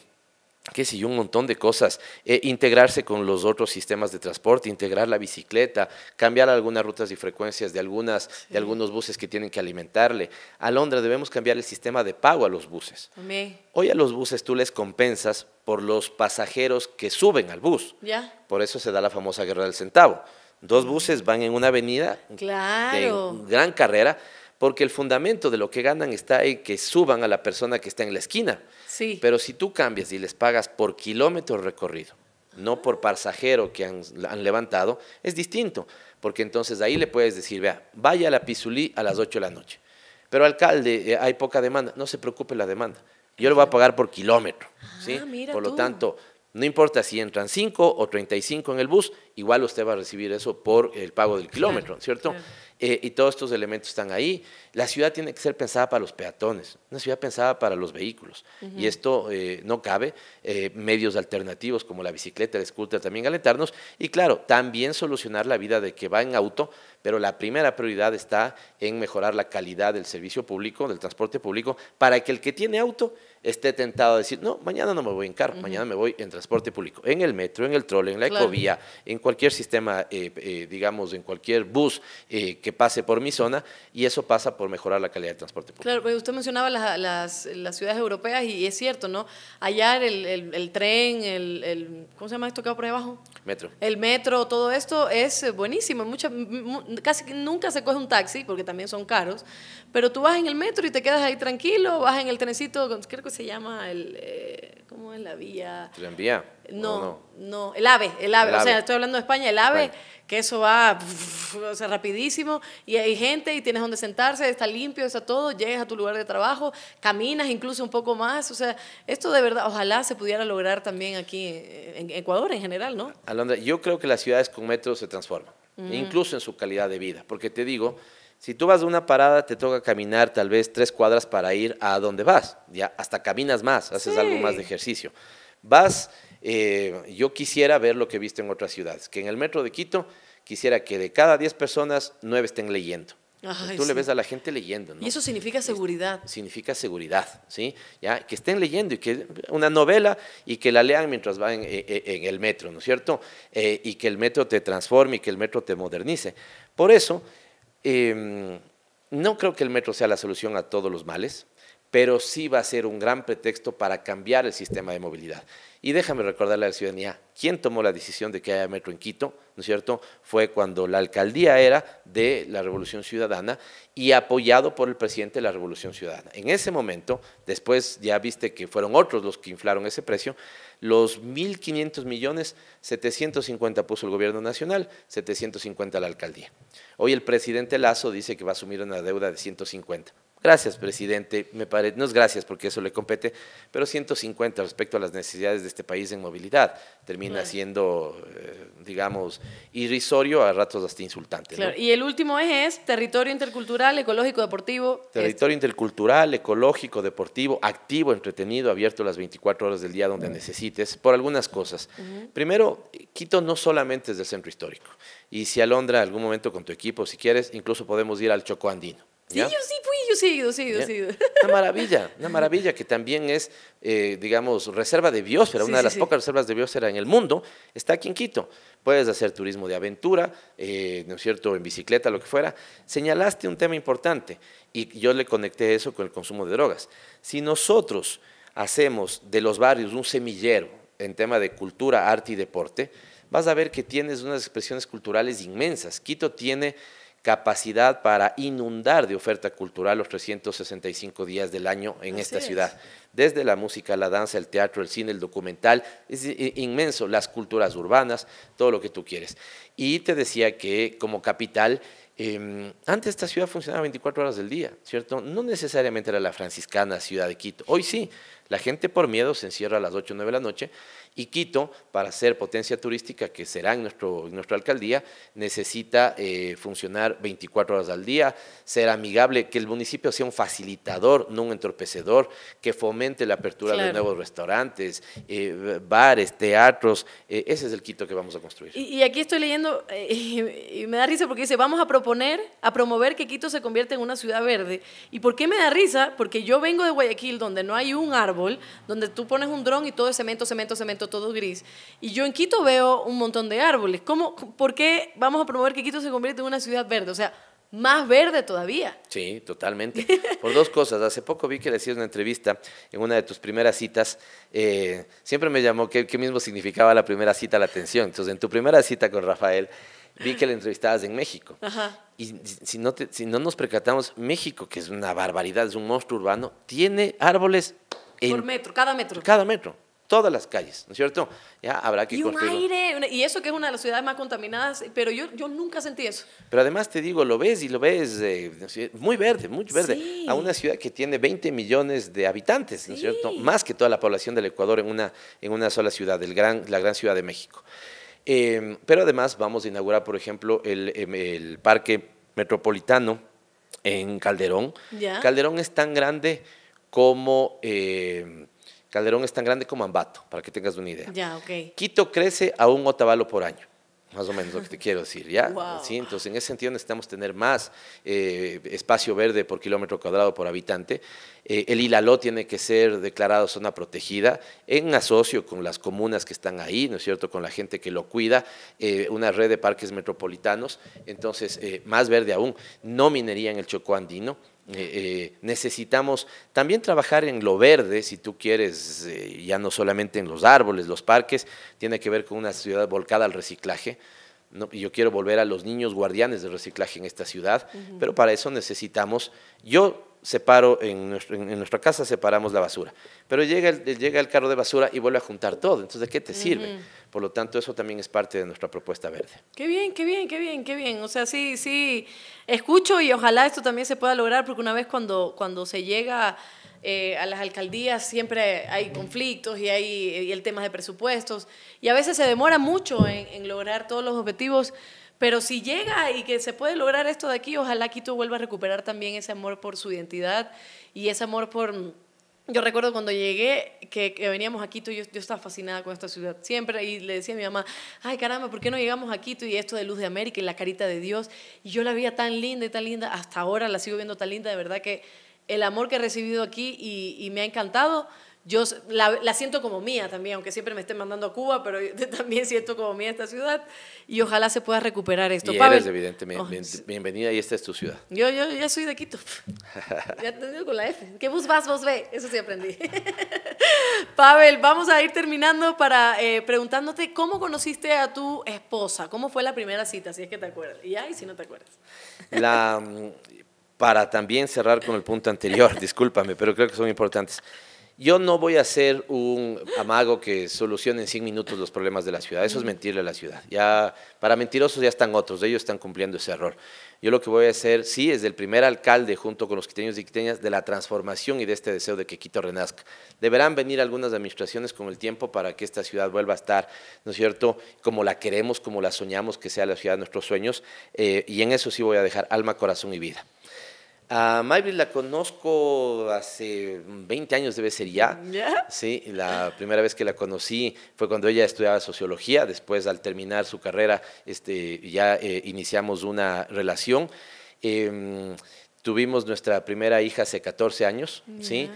qué sé yo, un montón de cosas, e integrarse con los otros sistemas de transporte, integrar la bicicleta, cambiar algunas rutas y frecuencias de, algunas, de algunos buses que tienen que alimentarle. A Londres debemos cambiar el sistema de pago a los buses. Hoy a los buses tú les compensas por los pasajeros que suben al bus. Ya. Por eso se da la famosa guerra del centavo. Dos buses van en una avenida claro. gran carrera, porque el fundamento de lo que ganan está en que suban a la persona que está en la esquina. Sí. Pero si tú cambias y les pagas por kilómetro recorrido, no ah. por pasajero que han, levantado, es distinto, porque entonces ahí le puedes decir, vea, vaya a la Pizulí a las 8 de la noche. Pero alcalde, eh, hay poca demanda, no se preocupe la demanda. Yo le voy a pagar por kilómetro, ¿sí? Ah, por lo tanto, no importa si entran 5 o 35 en el bus, igual usted va a recibir eso por el pago del kilómetro, ¿cierto? Eh, y todos estos elementos están ahí. La ciudad tiene que ser pensada para los peatones, una ciudad pensada para los vehículos. Y esto eh, no cabe. Eh, medios alternativos como la bicicleta, el scooter también alentarnos. Y claro, también solucionar la vida de que va en auto, pero la primera prioridad está en mejorar la calidad del servicio público, del transporte público, para que el que tiene auto esté tentado a decir, no, mañana no me voy en carro, mañana me voy en transporte público, en el metro, en el troll, en la ecovía, en cualquier sistema, eh, eh, digamos, en cualquier bus eh, que pase por mi zona, y eso pasa por mejorar la calidad del transporte público. Claro, pues, usted mencionaba las, ciudades europeas y es cierto, ¿no? Hallar el, tren, el, ¿cómo se llama esto que va por ahí abajo? Metro. El metro, todo esto es buenísimo. casi nunca se coge un taxi, porque también son caros, pero tú vas en el metro y te quedas ahí tranquilo, vas en el trencito, creo que se llama el... Eh, ¿Cómo es la vía? ¿Tranvía? No, no, no, el AVE, el AVE, o sea, estoy hablando de España, el AVE, que eso va o sea, rapidísimo y hay gente y tienes donde sentarse, está limpio, está todo, llegas a tu lugar de trabajo, caminas incluso un poco más, o sea, esto de verdad, ojalá se pudiera lograr también aquí en Ecuador en general, ¿no? Alondra, yo creo que las ciudades con metro se transforman, mm. incluso en su calidad de vida, porque te digo... Si tú vas de una parada, te toca caminar tal vez tres cuadras para ir a donde vas. Ya hasta caminas más, haces algo más de ejercicio. Vas, eh, yo quisiera ver lo que he visto en otras ciudades, que en el metro de Quito quisiera que de cada diez personas, nueve estén leyendo. tú le ves a la gente leyendo, Y eso significa seguridad. significa seguridad, ¿sí? Ya, que estén leyendo y que una novela y que la lean mientras van eh, eh, en, el metro, ¿no es cierto? y que el metro te transforme y que el metro te modernice. Por eso, Em, no creo que el metro sea la solución a todos los males, pero sí va a ser un gran pretexto para cambiar el sistema de movilidad. Y déjame recordarle a la ciudadanía, ¿quién tomó la decisión de que haya metro en Quito? ¿No es cierto? Fue cuando la alcaldía era de la Revolución Ciudadana y apoyado por el presidente de la Revolución Ciudadana. En ese momento, después ya viste que fueron otros los que inflaron ese precio, los 1.500 millones, 750 puso el gobierno nacional, 750 la alcaldía. Hoy el presidente Lazo dice que va a asumir una deuda de 150. Gracias, presidente. Me No es gracias porque eso le compete, pero 150 respecto a las necesidades de este país en movilidad. Termina siendo, eh, digamos, irrisorio, a ratos hasta insultante. Y el último eje es territorio intercultural, ecológico, deportivo. Territorio este intercultural, ecológico, deportivo, activo, entretenido, abierto las 24 horas del día donde necesites, por algunas cosas. Primero, Quito no solamente es del centro histórico. Y si Alondra, algún momento con tu equipo, si quieres, incluso podemos ir al Chocó Andino Sí, yo sí sí sí Una maravilla, una maravilla que también es, eh, digamos, reserva de biosfera, una de las pocas reservas de biosfera en el mundo, está aquí en Quito. Puedes hacer turismo de aventura, eh, ¿no es cierto?, en bicicleta, lo que fuera. Señalaste un tema importante y yo le conecté eso con el consumo de drogas. Si nosotros hacemos de los barrios un semillero en tema de cultura, arte y deporte, vas a ver que tienes unas expresiones culturales inmensas. Quito tiene capacidad para inundar de oferta cultural los 365 días del año en esta ciudad. Desde la música, la danza, el teatro, el cine, el documental, es inmenso, las culturas urbanas, todo lo que tú quieres. Y te decía que como capital, em, antes esta ciudad funcionaba 24 horas del día, ¿cierto? No necesariamente era la franciscana ciudad de Quito, hoy sí, la gente por miedo se encierra a las 8 o 9 de la noche y Quito, para ser potencia turística que será en, nuestra alcaldía, necesita eh, funcionar 24 horas al día, ser amigable, que el municipio sea un facilitador, no un entorpecedor, que fomente la apertura de nuevos restaurantes, eh, bares, teatros. Eh, ese es el Quito que vamos a construir. Y, aquí estoy leyendo y, y me da risa porque dice, vamos a proponer, a promover que Quito se convierta en una ciudad verde. ¿Y por qué me da risa? Porque yo vengo de Guayaquil, donde no hay un árbol donde tú pones un dron y todo es cemento, cemento, cemento, todo gris. Y yo en Quito veo un montón de árboles. ¿Cómo, ¿Por qué vamos a promover que Quito se convierta en una ciudad verde? O sea, más verde todavía. Sí, totalmente. Por dos cosas. Hace poco vi que le hacías una entrevista en una de tus primeras citas. Eh, siempre me llamó qué, qué mismo significaba la primera cita la atención. Entonces, en tu primera cita con Rafael, vi que le entrevistabas en México. Y si no, si no nos percatamos, México, que es una barbaridad, es un monstruo urbano, tiene árboles por metro, cada metro. Cada metro, todas las calles, ¿no es cierto? Ya habrá que y un aire, y eso que es una de las ciudades más contaminadas, pero yo, yo nunca sentí eso. Pero además te digo, lo ves y lo ves eh, muy verde, muy verde, a una ciudad que tiene 20 millones de habitantes, ¿no es cierto? Más que toda la población del Ecuador en una, en una sola ciudad, el gran, la gran ciudad de México. Em, pero además vamos a inaugurar, por ejemplo, el, em, parque metropolitano en Calderón. Calderón es tan grande como eh, Calderón es tan grande como Ambato, para que tengas una idea. Ya, Quito crece a un otavalo por año. Más o menos lo que te quiero decir, ¿ya? Entonces, en ese sentido necesitamos tener más eh, espacio verde por kilómetro cuadrado por habitante. Eh, el Hilaló tiene que ser declarado zona protegida en asocio con las comunas que están ahí, ¿no es cierto?, con la gente que lo cuida, una red de parques metropolitanos. Entonces, más verde aún, no minería en el Chocó andino, eh, eh, necesitamos también trabajar en lo verde, si tú quieres, eh, ya no solamente en los árboles, los parques, tiene que ver con una ciudad volcada al reciclaje. ¿no? Y yo quiero volver a los niños guardianes del reciclaje en esta ciudad, pero para eso necesitamos, yo separo en, nuestra casa, separamos la basura. Pero llega el, llega el carro de basura y vuelve a juntar todo. Entonces, ¿de qué te sirve? Por lo tanto, eso también es parte de nuestra propuesta verde. Qué bien, qué bien, qué bien, qué bien. O sea, sí, sí, escucho y ojalá esto también se pueda lograr, porque una vez cuando, cuando se llega... Eh, a las alcaldías siempre hay conflictos y hay y el tema de presupuestos y a veces se demora mucho en, en lograr todos los objetivos pero si llega y que se puede lograr esto de aquí, ojalá Quito vuelva a recuperar también ese amor por su identidad y ese amor por... Yo recuerdo cuando llegué, que, veníamos a Quito, yo, yo, estaba fascinada con esta ciudad siempre y le decía a mi mamá, ay caramba, ¿por qué no llegamos a Quito y esto de Luz de América y la carita de Dios? Y yo la veía tan linda y tan linda, hasta ahora la sigo viendo tan linda, de verdad que el amor que he recibido aquí y, y me ha encantado yo la, la, siento como mía también, aunque siempre me estén mandando a Cuba, pero yo también siento como mía esta ciudad y ojalá se pueda recuperar esto. Y eres evidentemente oh, bienvenida y esta es tu ciudad. Yo, yo ya soy de Quito. ya te con la F. ¿Qué bus vas, vos ve? Eso sí aprendí. Pavel, vamos a ir terminando para eh, preguntándote cómo conociste a tu esposa, cómo fue la primera cita, si es que te acuerdas. Y ahí si no te acuerdas. Mm, para también cerrar con el punto anterior, discúlpame, pero creo que son importantes. Yo no voy a ser un amago que solucione en 100 minutos los problemas de la ciudad. Eso es mentirle a la ciudad. Ya para mentirosos ya están otros, ellos están cumpliendo ese error. Yo lo que voy a hacer, sí, es del primer alcalde junto con los quiteños y quiteñas de la transformación y de este deseo de que Quito renazca. Deberán venir algunas administraciones con el tiempo para que esta ciudad vuelva a estar, ¿no es cierto?, como la queremos, como la soñamos, que sea la ciudad de nuestros sueños. Eh, y en eso sí voy a dejar alma, corazón y vida. A la conozco hace 20 años, debe ser ya. Sí, la primera vez que la conocí fue cuando ella estudiaba sociología. Después, al terminar su carrera, este, ya eh, iniciamos una relación. Em, tuvimos nuestra primera hija hace 14 años, ¿sí?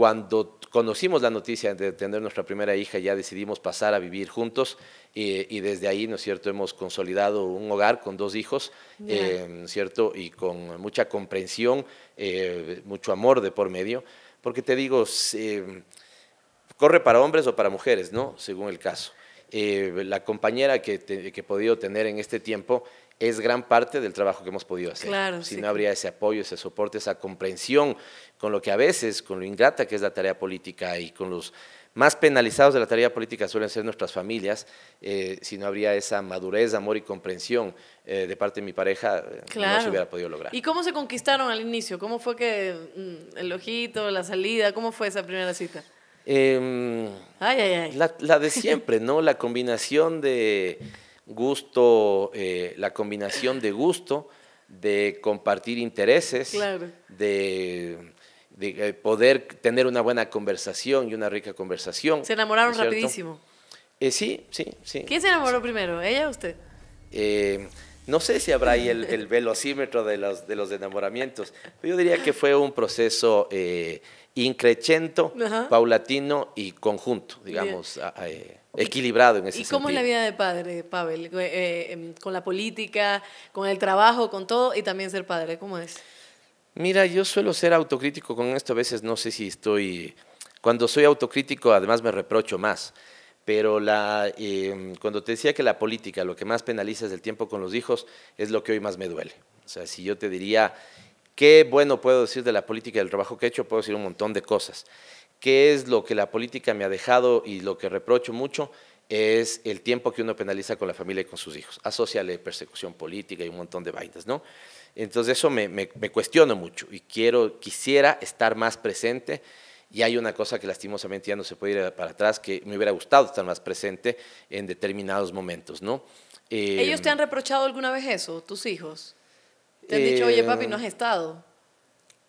Cuando conocimos la noticia de tener nuestra primera hija, ya decidimos pasar a vivir juntos y desde ahí, ¿no es cierto?, hemos consolidado un hogar con dos hijos, eh, cierto?, y con mucha comprensión, eh, mucho amor de por medio, porque te digo, eh, corre para hombres o para mujeres, ¿no?, según el caso. la compañera que, que he podido tener en este tiempo es gran parte del trabajo que hemos podido hacer. si no habría ese apoyo, ese soporte, esa comprensión con lo que a veces, con lo ingrata que es la tarea política y con los más penalizados de la tarea política suelen ser nuestras familias, eh, si no habría esa madurez, amor y comprensión eh, de parte de mi pareja, eh, no se hubiera podido lograr. ¿Y cómo se conquistaron al inicio? ¿Cómo fue que mm, el ojito, la salida, cómo fue esa primera cita? Em, ay, ay, ay. La, la de siempre, ¿no? La combinación de gusto, eh, la combinación de gusto, de compartir intereses, de, eh, poder tener una buena conversación y una rica conversación. Se enamoraron rapidísimo. Eh, sí, sí, sí. ¿Quién se enamoró primero, ella o usted? no sé si habrá ahí el, velocímetro de los, de los enamoramientos. Yo diría que fue un proceso eh, increchento, paulatino y conjunto, digamos equilibrado en ese sentido. ¿Y cómo es la vida de padre, Pavel? Eh, eh, em, con la política, con el trabajo, con todo, y también ser padre, ¿cómo es? Mira, yo suelo ser autocrítico con esto, a veces no sé si estoy... Cuando soy autocrítico, además me reprocho más. Pero la, em, cuando te decía que la política lo que más penaliza es el tiempo con los hijos, es lo que hoy más me duele. O sea, si yo te diría qué bueno puedo decir de la política y del trabajo que he hecho, puedo decir un montón de cosas. ¿Qué es lo que la política me ha dejado y lo que reprocho mucho? es el tiempo que uno penaliza con la familia y con sus hijos. Asociale persecución política y un montón de vainas, ¿no? Entonces eso me, cuestiono mucho y quiero, quisiera estar más presente y hay una cosa que lastimosamente ya no se puede ir para atrás, que me hubiera gustado estar más presente en determinados momentos, ¿no? ¿Ellos te em, han reprochado alguna vez eso, tus hijos? ¿Te han dicho, oye papi, no has em, estado?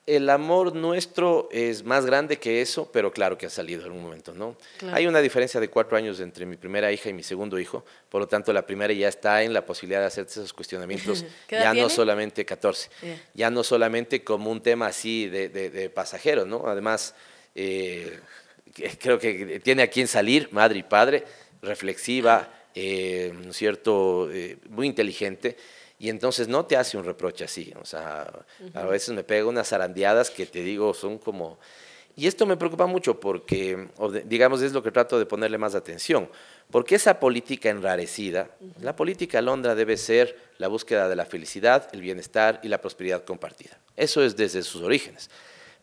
el amor nuestro es más grande que eso, pero claro que ha salido en algún momento, ¿no? Hay una diferencia de cuatro años entre mi primera hija y mi segundo hijo, por lo tanto la primera ya está en la posibilidad de hacerse esos cuestionamientos, ya no solamente 14, ya no solamente como un tema así de, pasajero, ¿no? Además, eh, creo que tiene a quien salir, madre y padre, reflexiva, eh, cierto?, eh, muy inteligente. Y entonces no te hace un reproche así. O sea, a veces me pega unas arandeadas que te digo son como... Y esto me preocupa mucho porque, digamos, es lo que trato de ponerle más atención, porque esa política enrarecida, la política Londra debe ser la búsqueda de la felicidad, el bienestar y la prosperidad compartida. Eso es desde sus orígenes.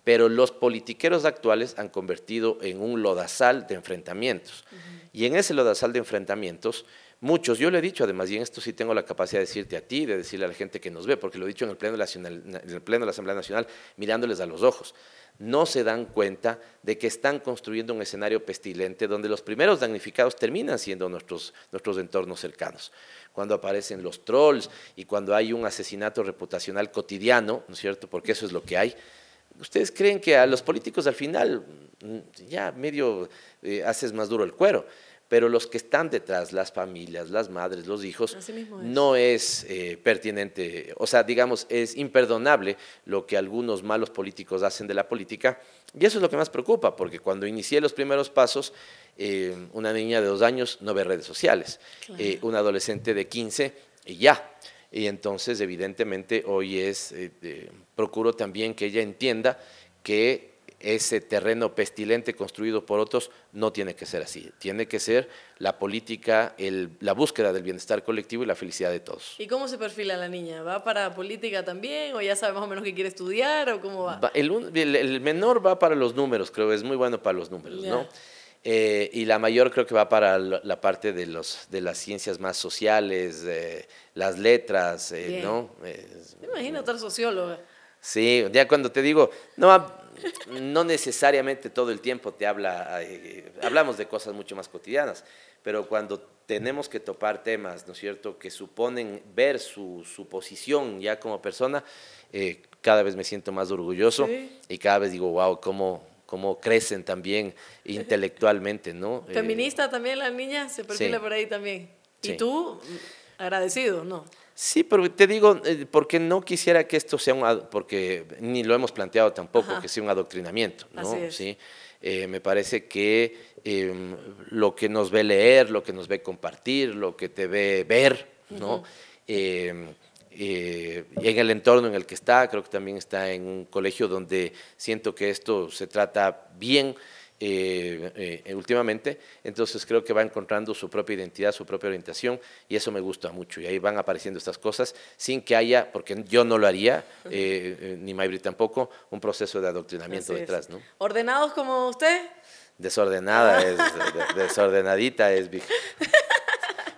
Pero los politiqueros actuales han convertido en un lodazal de enfrentamientos. Y en ese lodazal de enfrentamientos Muchos, yo le he dicho además, y en esto sí tengo la capacidad de decirte a ti, de decirle a la gente que nos ve, porque lo he dicho en el Pleno de la, en el de Asamblea Nacional, mirándoles a los ojos, no se dan cuenta de que están construyendo un escenario pestilente donde los primeros damnificados terminan siendo nuestros, entornos cercanos. Cuando aparecen los trolls y cuando hay un asesinato reputacional cotidiano, ¿no es cierto? Porque eso es lo que hay. ¿Ustedes creen que a los políticos al final mm, ya medio eh, haces más duro el cuero? pero los que están detrás, las familias, las madres, los hijos, no es eh, pertinente, o sea, digamos, es imperdonable lo que algunos malos políticos hacen de la política, y eso es lo que más preocupa, porque cuando inicié los primeros pasos, eh, una niña de dos años no ve redes sociales, eh, un adolescente de 15 y ya. Y entonces, evidentemente, hoy es, procuro también que ella entienda que ese terreno pestilente construido por otros, no tiene que ser así. Tiene que ser la política, la búsqueda del bienestar colectivo y la felicidad de todos. ¿Y cómo se perfila la niña? ¿Va para política también o ya sabe más o menos qué quiere estudiar o cómo va? el, menor va para los números, creo, es muy bueno para los números, ¿no? Eh, y la mayor creo que va para la parte de, los, de las ciencias más sociales, las letras, eh, ¿no? Me imagino otra socióloga. Sí, ya cuando te digo, no, no necesariamente todo el tiempo te habla, eh, hablamos de cosas mucho más cotidianas, pero cuando tenemos que topar temas, ¿no es cierto?, que suponen ver su, su posición ya como persona, eh, cada vez me siento más orgulloso y cada vez digo, wow, cómo, cómo crecen también intelectualmente, ¿no? Eh, Feminista también la niña, se perfila por ahí también. ¿Y tú? Agradecido, ¿no? Sí, pero te digo, eh, porque no quisiera que esto sea un, porque ni lo hemos planteado tampoco, que sea un adoctrinamiento, ¿no? Sí. Eh, me parece que em, lo que nos ve leer, lo que nos ve compartir, lo que te ve ver, ¿no? Em, eh, en el entorno en el que está, creo que también está en un colegio donde siento que esto se trata bien, eh, eh, últimamente, entonces creo que va encontrando su propia identidad, su propia orientación y eso me gusta mucho y ahí van apareciendo estas cosas sin que haya, porque yo no lo haría, eh, ni Maybri tampoco, un proceso de adoctrinamiento detrás. ¿no? ¿Ordenados como usted? Desordenada, ah. es, desordenadita es.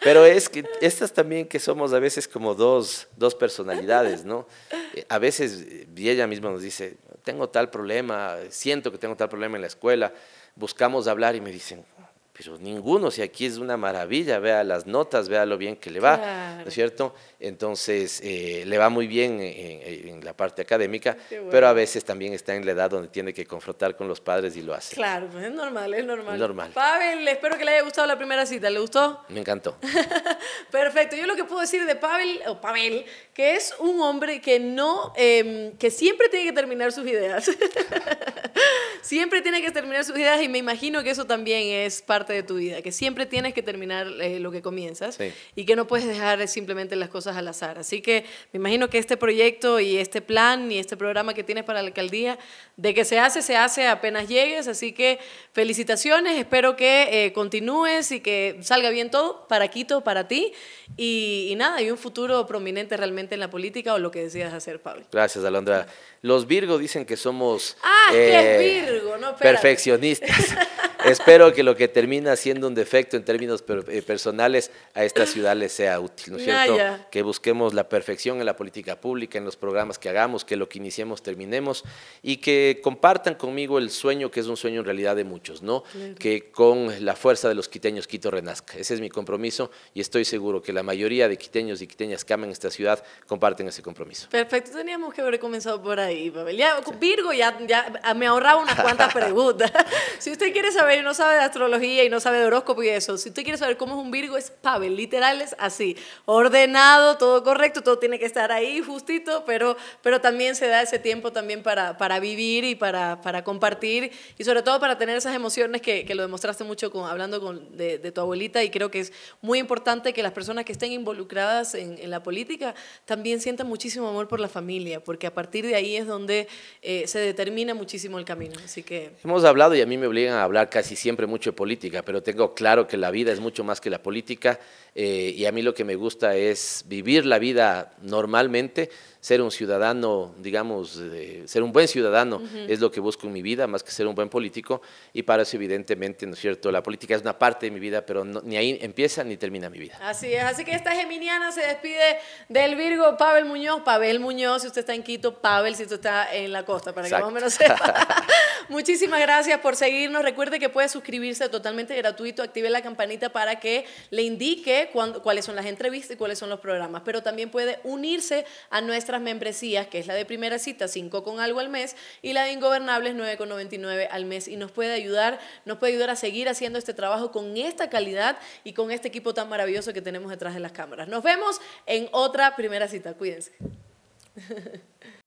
Pero es que estas también que somos a veces como dos, dos personalidades, ¿no? A veces, ella misma nos dice, tengo tal problema, siento que tengo tal problema en la escuela, buscamos hablar y me dicen, ninguno, si aquí es una maravilla, vea las notas, vea lo bien que le va, ¿no es cierto? Entonces, eh, le va muy bien en, la parte académica, pero a veces también está en la edad donde tiene que confrontar con los padres y lo hace. Claro, pues es normal, es normal. normal. Pavel, espero que le haya gustado la primera cita, ¿le gustó? Me encantó. Perfecto, yo lo que puedo decir de Pavel, o Pavel, que es un hombre que no, em, que siempre tiene que terminar sus ideas. siempre tiene que terminar sus ideas y me imagino que eso también es parte de tu vida, que siempre tienes que terminar eh, lo que comienzas y que no puedes dejar simplemente las cosas al azar. Así que me imagino que este proyecto y este plan y este programa que tienes para la alcaldía, de que se hace, se hace apenas llegues. Así que felicitaciones, espero que eh, continúes y que salga bien todo para Quito, para ti. Y, nada, y un futuro prominente realmente en la política o lo que decidas hacer, Pablo. Gracias, Alondra. Los Virgo dicen que somos ah, eh, Virgo, no, perfeccionistas. Espero que lo que termine haciendo un defecto en términos eh, personales, a esta ciudad le sea útil, ¿no es cierto? Que busquemos la perfección en la política pública, en los programas que hagamos, que lo que iniciemos terminemos y que compartan conmigo el sueño, que es un sueño en realidad de muchos, ¿no? Que con la fuerza de los quiteños Quito renazca. Ese es mi compromiso y estoy seguro que la mayoría de quiteños y quiteñas que aman esta ciudad comparten ese compromiso. Perfecto, teníamos que haber comenzado por ahí, Ya, Virgo, ya, me ahorraba unas cuantas preguntas. si usted quiere saber y no sabe de astrología y no sabe de horóscopo y eso. Si usted quiere saber cómo es un Virgo, es Pavel, literal es así. Ordenado, todo correcto, todo tiene que estar ahí justito, pero, pero también se da ese tiempo también para, para vivir y para, para compartir y sobre todo para tener esas emociones que, que lo demostraste mucho con, hablando con, de, tu abuelita y creo que es muy importante que las personas que estén involucradas en, en, la política también sientan muchísimo amor por la familia, porque a partir de ahí es donde eh, se determina muchísimo el camino. Así que... Hemos hablado y a mí me obligan a hablar casi siempre mucho de política pero tengo claro que la vida es mucho más que la política eh, y a mí lo que me gusta es vivir la vida normalmente ser un ciudadano, digamos, ser un buen ciudadano es lo que busco en mi vida, más que ser un buen político. Y para eso, evidentemente, ¿no es cierto? La política es una parte de mi vida, pero ni ahí empieza ni termina mi vida. Así es, así que esta geminiana se despide del Virgo Pavel Muñoz. Pavel Muñoz, si usted está en Quito, Pavel, si usted está en la costa, para que más o menos sepa. Muchísimas gracias por seguirnos. Recuerde que puede suscribirse totalmente gratuito, active la campanita para que le indique cuáles son las entrevistas y cuáles son los programas, pero también puede unirse a nuestra nuestras membresías, que es la de primera cita, 5 con algo al mes, y la de ingobernables, con 99 al mes. Y nos puede ayudar, nos puede ayudar a seguir haciendo este trabajo con esta calidad y con este equipo tan maravilloso que tenemos detrás de las cámaras. Nos vemos en otra primera cita. Cuídense.